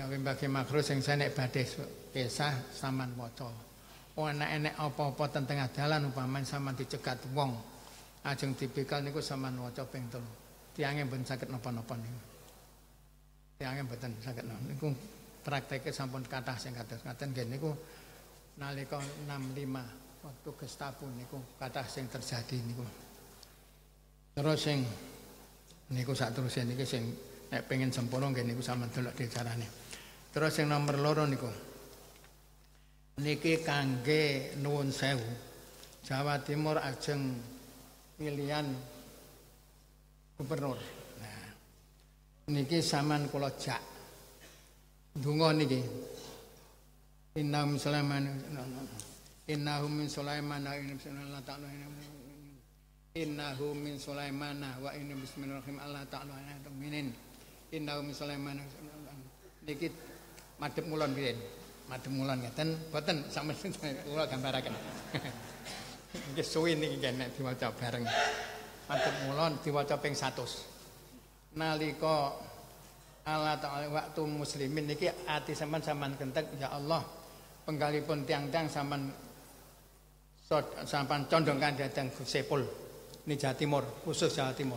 Kami bagi makhluk yang saya naik badai desa saman moto. Oh anak enek opo opo tentang jalan upama saman dicegat wong. Ajeng tipikal niku saman moto peng telu. Tiang yang benar sakit nopo nopo nih. Tiang sakit nopo. Niku prakteknya sampun kata sing kata kata nih niku nalika 65 waktu gestapu niku kata sing terjadi niku. Terus sing niku saat terus niku sing nek pengen sempurna niku saman telu di caranya. Terus yang nomor loro niku. Niki kangge nuwun sewu. Jawa Timur ajeng pilihan gubernur. Nah, niki saman kula jak. Donga niki. Innahum Sulaiman Innahum min Sulaiman Allah ta'ala Innahu min Sulaiman wa inna bismillahirrahmanirrahim Allah ta'ala Innahu min Sulaiman Niki madep mulon gitu madep mulon ngeten, sama kalau gambar gambaraken. ini suwi nih kene diwaca bareng. madep mulon diwaca ping 100. Nalika Allah Ta'ala waktu muslimin niki hati sampean sampean kentek ya Allah penggalipun tiang-tiang sampean sampean condongkan dadang sepul ini Jawa Timur khusus Jawa Timur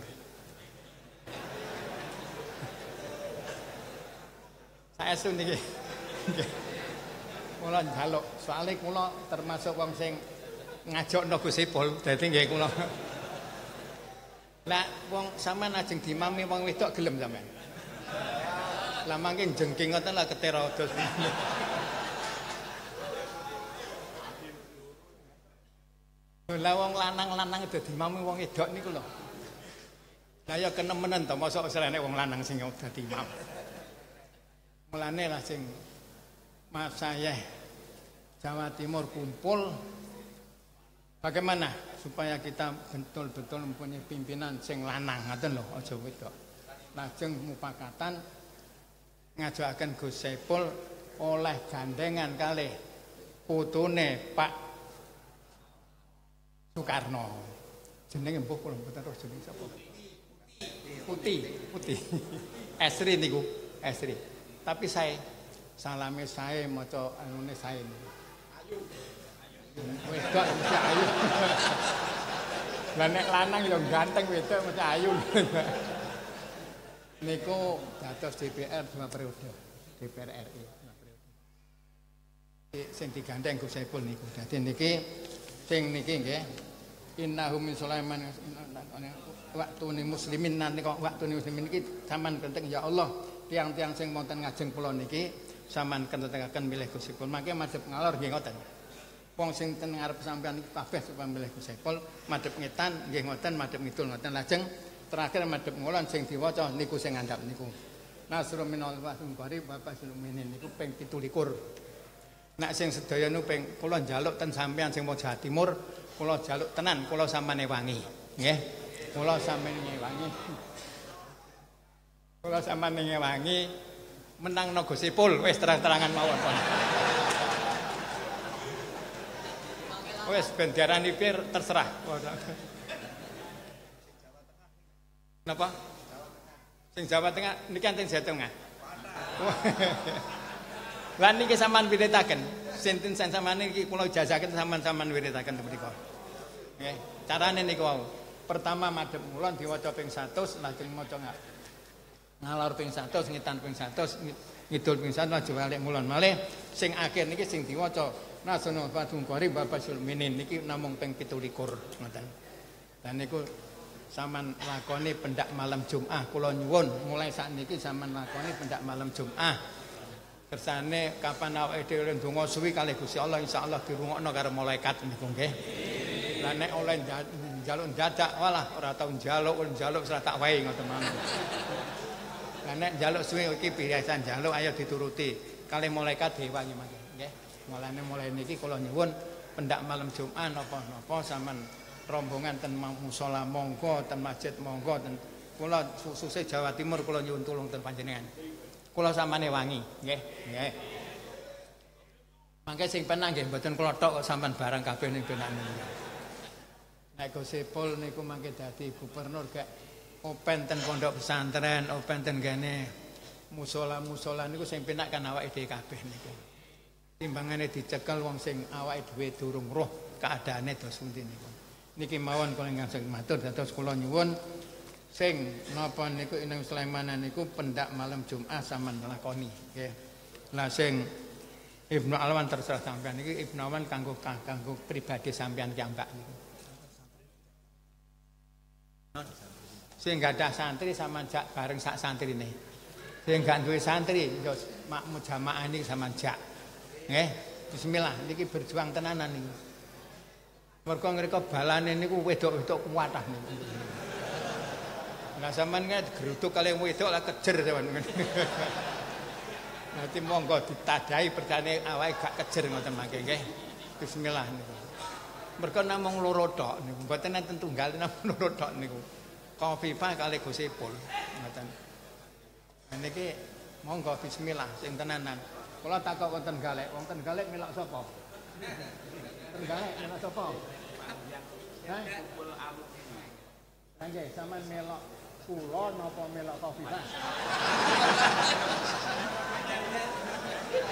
saya esuk niki kula njaluk soalé kula termasuk wong sing ngajokno Gus Ipul dadi nggih kula lah wong sampean ajeng dimami wong wedok gelem sampean lah mangke jengking ngoten lah ketera dos Lah wong lanang-lanang dadi mami wong edok niku lho. Lah ya kenemenen to mosok selene wong lanang sing dadi mami. Mulane lah sing masayeh Jawa Timur kumpul bagaimana supaya kita betul-betul mempunyai pimpinan sing lanang ngoten lho aja wedok. Lajeng mupakatan ngajokaken Gus Saipul oleh gandengan kali putune Pak Soekarno. Jenenge mbuh kula mboten roh jeneng sapa. Putih, putih. Esri niku, Esri tapi saya salami saya mau coba anune saya ayu wedok mesti ayu Lanek lanang yang ganteng wedok mesti ayu niku jatuh DPR cuma periode DPR RI sing digandeng Gus Saiful niku dadi niki sing niki nggih innahum min sulaiman ni muslimin nanti kok ni muslimin iki zaman genteng ya Allah tiang-tiang sing wonten ngajeng kula niki sampean kentetaken milih Gusti Kul. Mangke madhep ngalor nggih ngoten. Wong sing ten ngarep sampean niki kabeh sampean milih Gusti Kul, madhep ngetan nggih ngoten, madhep ngidul ngoten. Lajeng terakhir madhep ngulon sing diwaca niku sing ngandap niku. Nasru minal wasum qari bapak sulumene niku ping 17. Nek sing sedaya niku ping kula njaluk ten sampean sing mau Jawa Timur, kula njaluk tenan kula sampean wangi. Nggih. Kula sampean wangi. Kalau sama nengi wangi, menang nogo sipul, terang-terangan mawon. Wes bendera nipir, terserah. Kenapa? Sing Jawa Tengah, ini kan sing Jawa Tengah. Lah niki sampean wiritaken. Sinten sen sampean niki kula jajaken sampean-sampean wiritaken to mriku. Nggih, carane niku wau. Pertama madhep mulon diwaca ping 100 lajeng maca ngak. ngalor ping 100 ngitan ping 100 ngidul ping 100 aja balik mulan malih sing akhir niki sing diwaca nasono padung kori bapak minin. niki namung ping 27 ngoten dan niku saman lakoni pendak malam Jumat kula nyuwun mulai saat niki saman lakoni pendak malam Jumat kersane kapan awake dhewe oleh donga suwi kali Gusti Allah insyaallah dirungokno karo malaikat niku nggih lan nek oleh njaluk dadak walah ora tau njaluk njaluk salah tak wae ngoten mangke Karena jaluk suwe iki biasa jaluk ayo dituruti. Kali malaikat dewa nggih Mas. Nggih. Mulane mulai niki kula nyuwun pendak malam Jumat napa-napa sampean rombongan ten musala monggo ten masjid monggo ten kula sususe Jawa Timur kula nyuwun tulung ten panjenengan. Kula samane wangi, nggih, nggih. Mangke sing penang nggih mboten kula tok kok sampean barang kabeh ning benak niku. Nek Gusipul niku mangke dadi gubernur gak Open ten pondok pesantren, open ten gane musola-musola niku sing penak kan awak dhewe kabeh niku. Timbangane dicekel wong sing awak dhewe durung roh keadaannya dos pundi niku. Niki mawon kula ingkang saged matur dados kula nyuwun sing napa niku inang Sulaimanan niku pendak malam Jumat sama lakoni koni, Lah sing Ibnu Alwan terserah sampean niki Ibnu Alwan kanggo kanggo pribadi sampean piyambak niku. sing gadah santri sama bareng sak santri nih sing gak duwe santri yo makmu jamaah ini sama jak nggih bismillah niki berjuang tenanan niki mergo ngriku balane niku wedok-wedok kuatah niku Nah sampean kan gerutuk kali yang wedok lah kejer sampean. Nanti monggo ditadai percane awake gak kejer ngoten mangke nggih. Bismillah niku. Mergo namung loro tok niku, mboten tunggal namung loro tok niku. Kofifah kali Gusipul ngoten niki monggo bismillah sing tenanan kula takok wonten galek wong konten galek milak sapa Tergalak milak sapa Hah? Anjay, sampean melok kula napa melok Kofifah?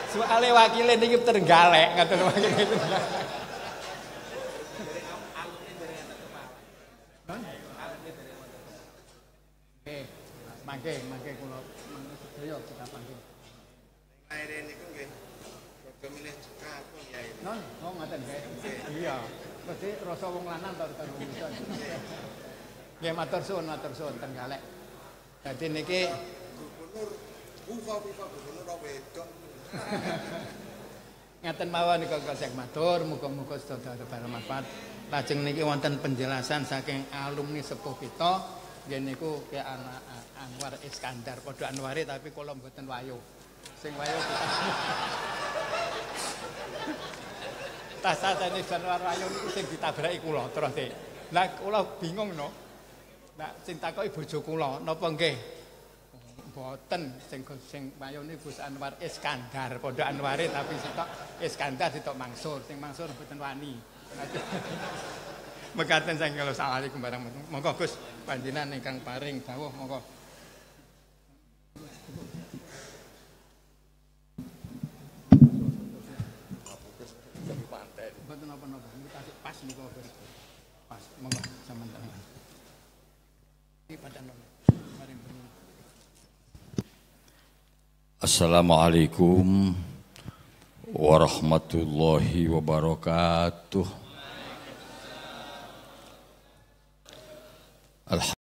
Soale wakile niki tergalak ngoten wakile. mangke mangke kula mangke sedaya kita pangke lairen niku nggih padha milih juga aku ya non kok ngaten nggih iya mesti rasa wong lanang to ten nggih matur suwun matur suwun ten kalek dadi niki gubernur buka buka gubernur wedok ngaten mawon niku kok sek matur muga-muga sedaya ada manfaat lajeng niki wonten penjelasan saking alumni sepuh kita Gini ku kaya anak Anwar Iskandar, kodok Anwari tapi kula mboten wayo. Sing wayo Tasa tani Anwar wayo ni sing ditabrak kula, lo terus deh. Nah bingung no. Nah cinta kau ibu joko lo, no pengge. sing sing wayo ni Gus Anwar Iskandar, kodok Anwari tapi sitok Iskandar sitok Mangsur, sing Mangsur mboten Wani. mekaten saking kula assalamualaikum barang monggo Gus panjenengan ingkang paring dawuh monggo Gus. Assalamualaikum warahmatullahi wabarakatuh.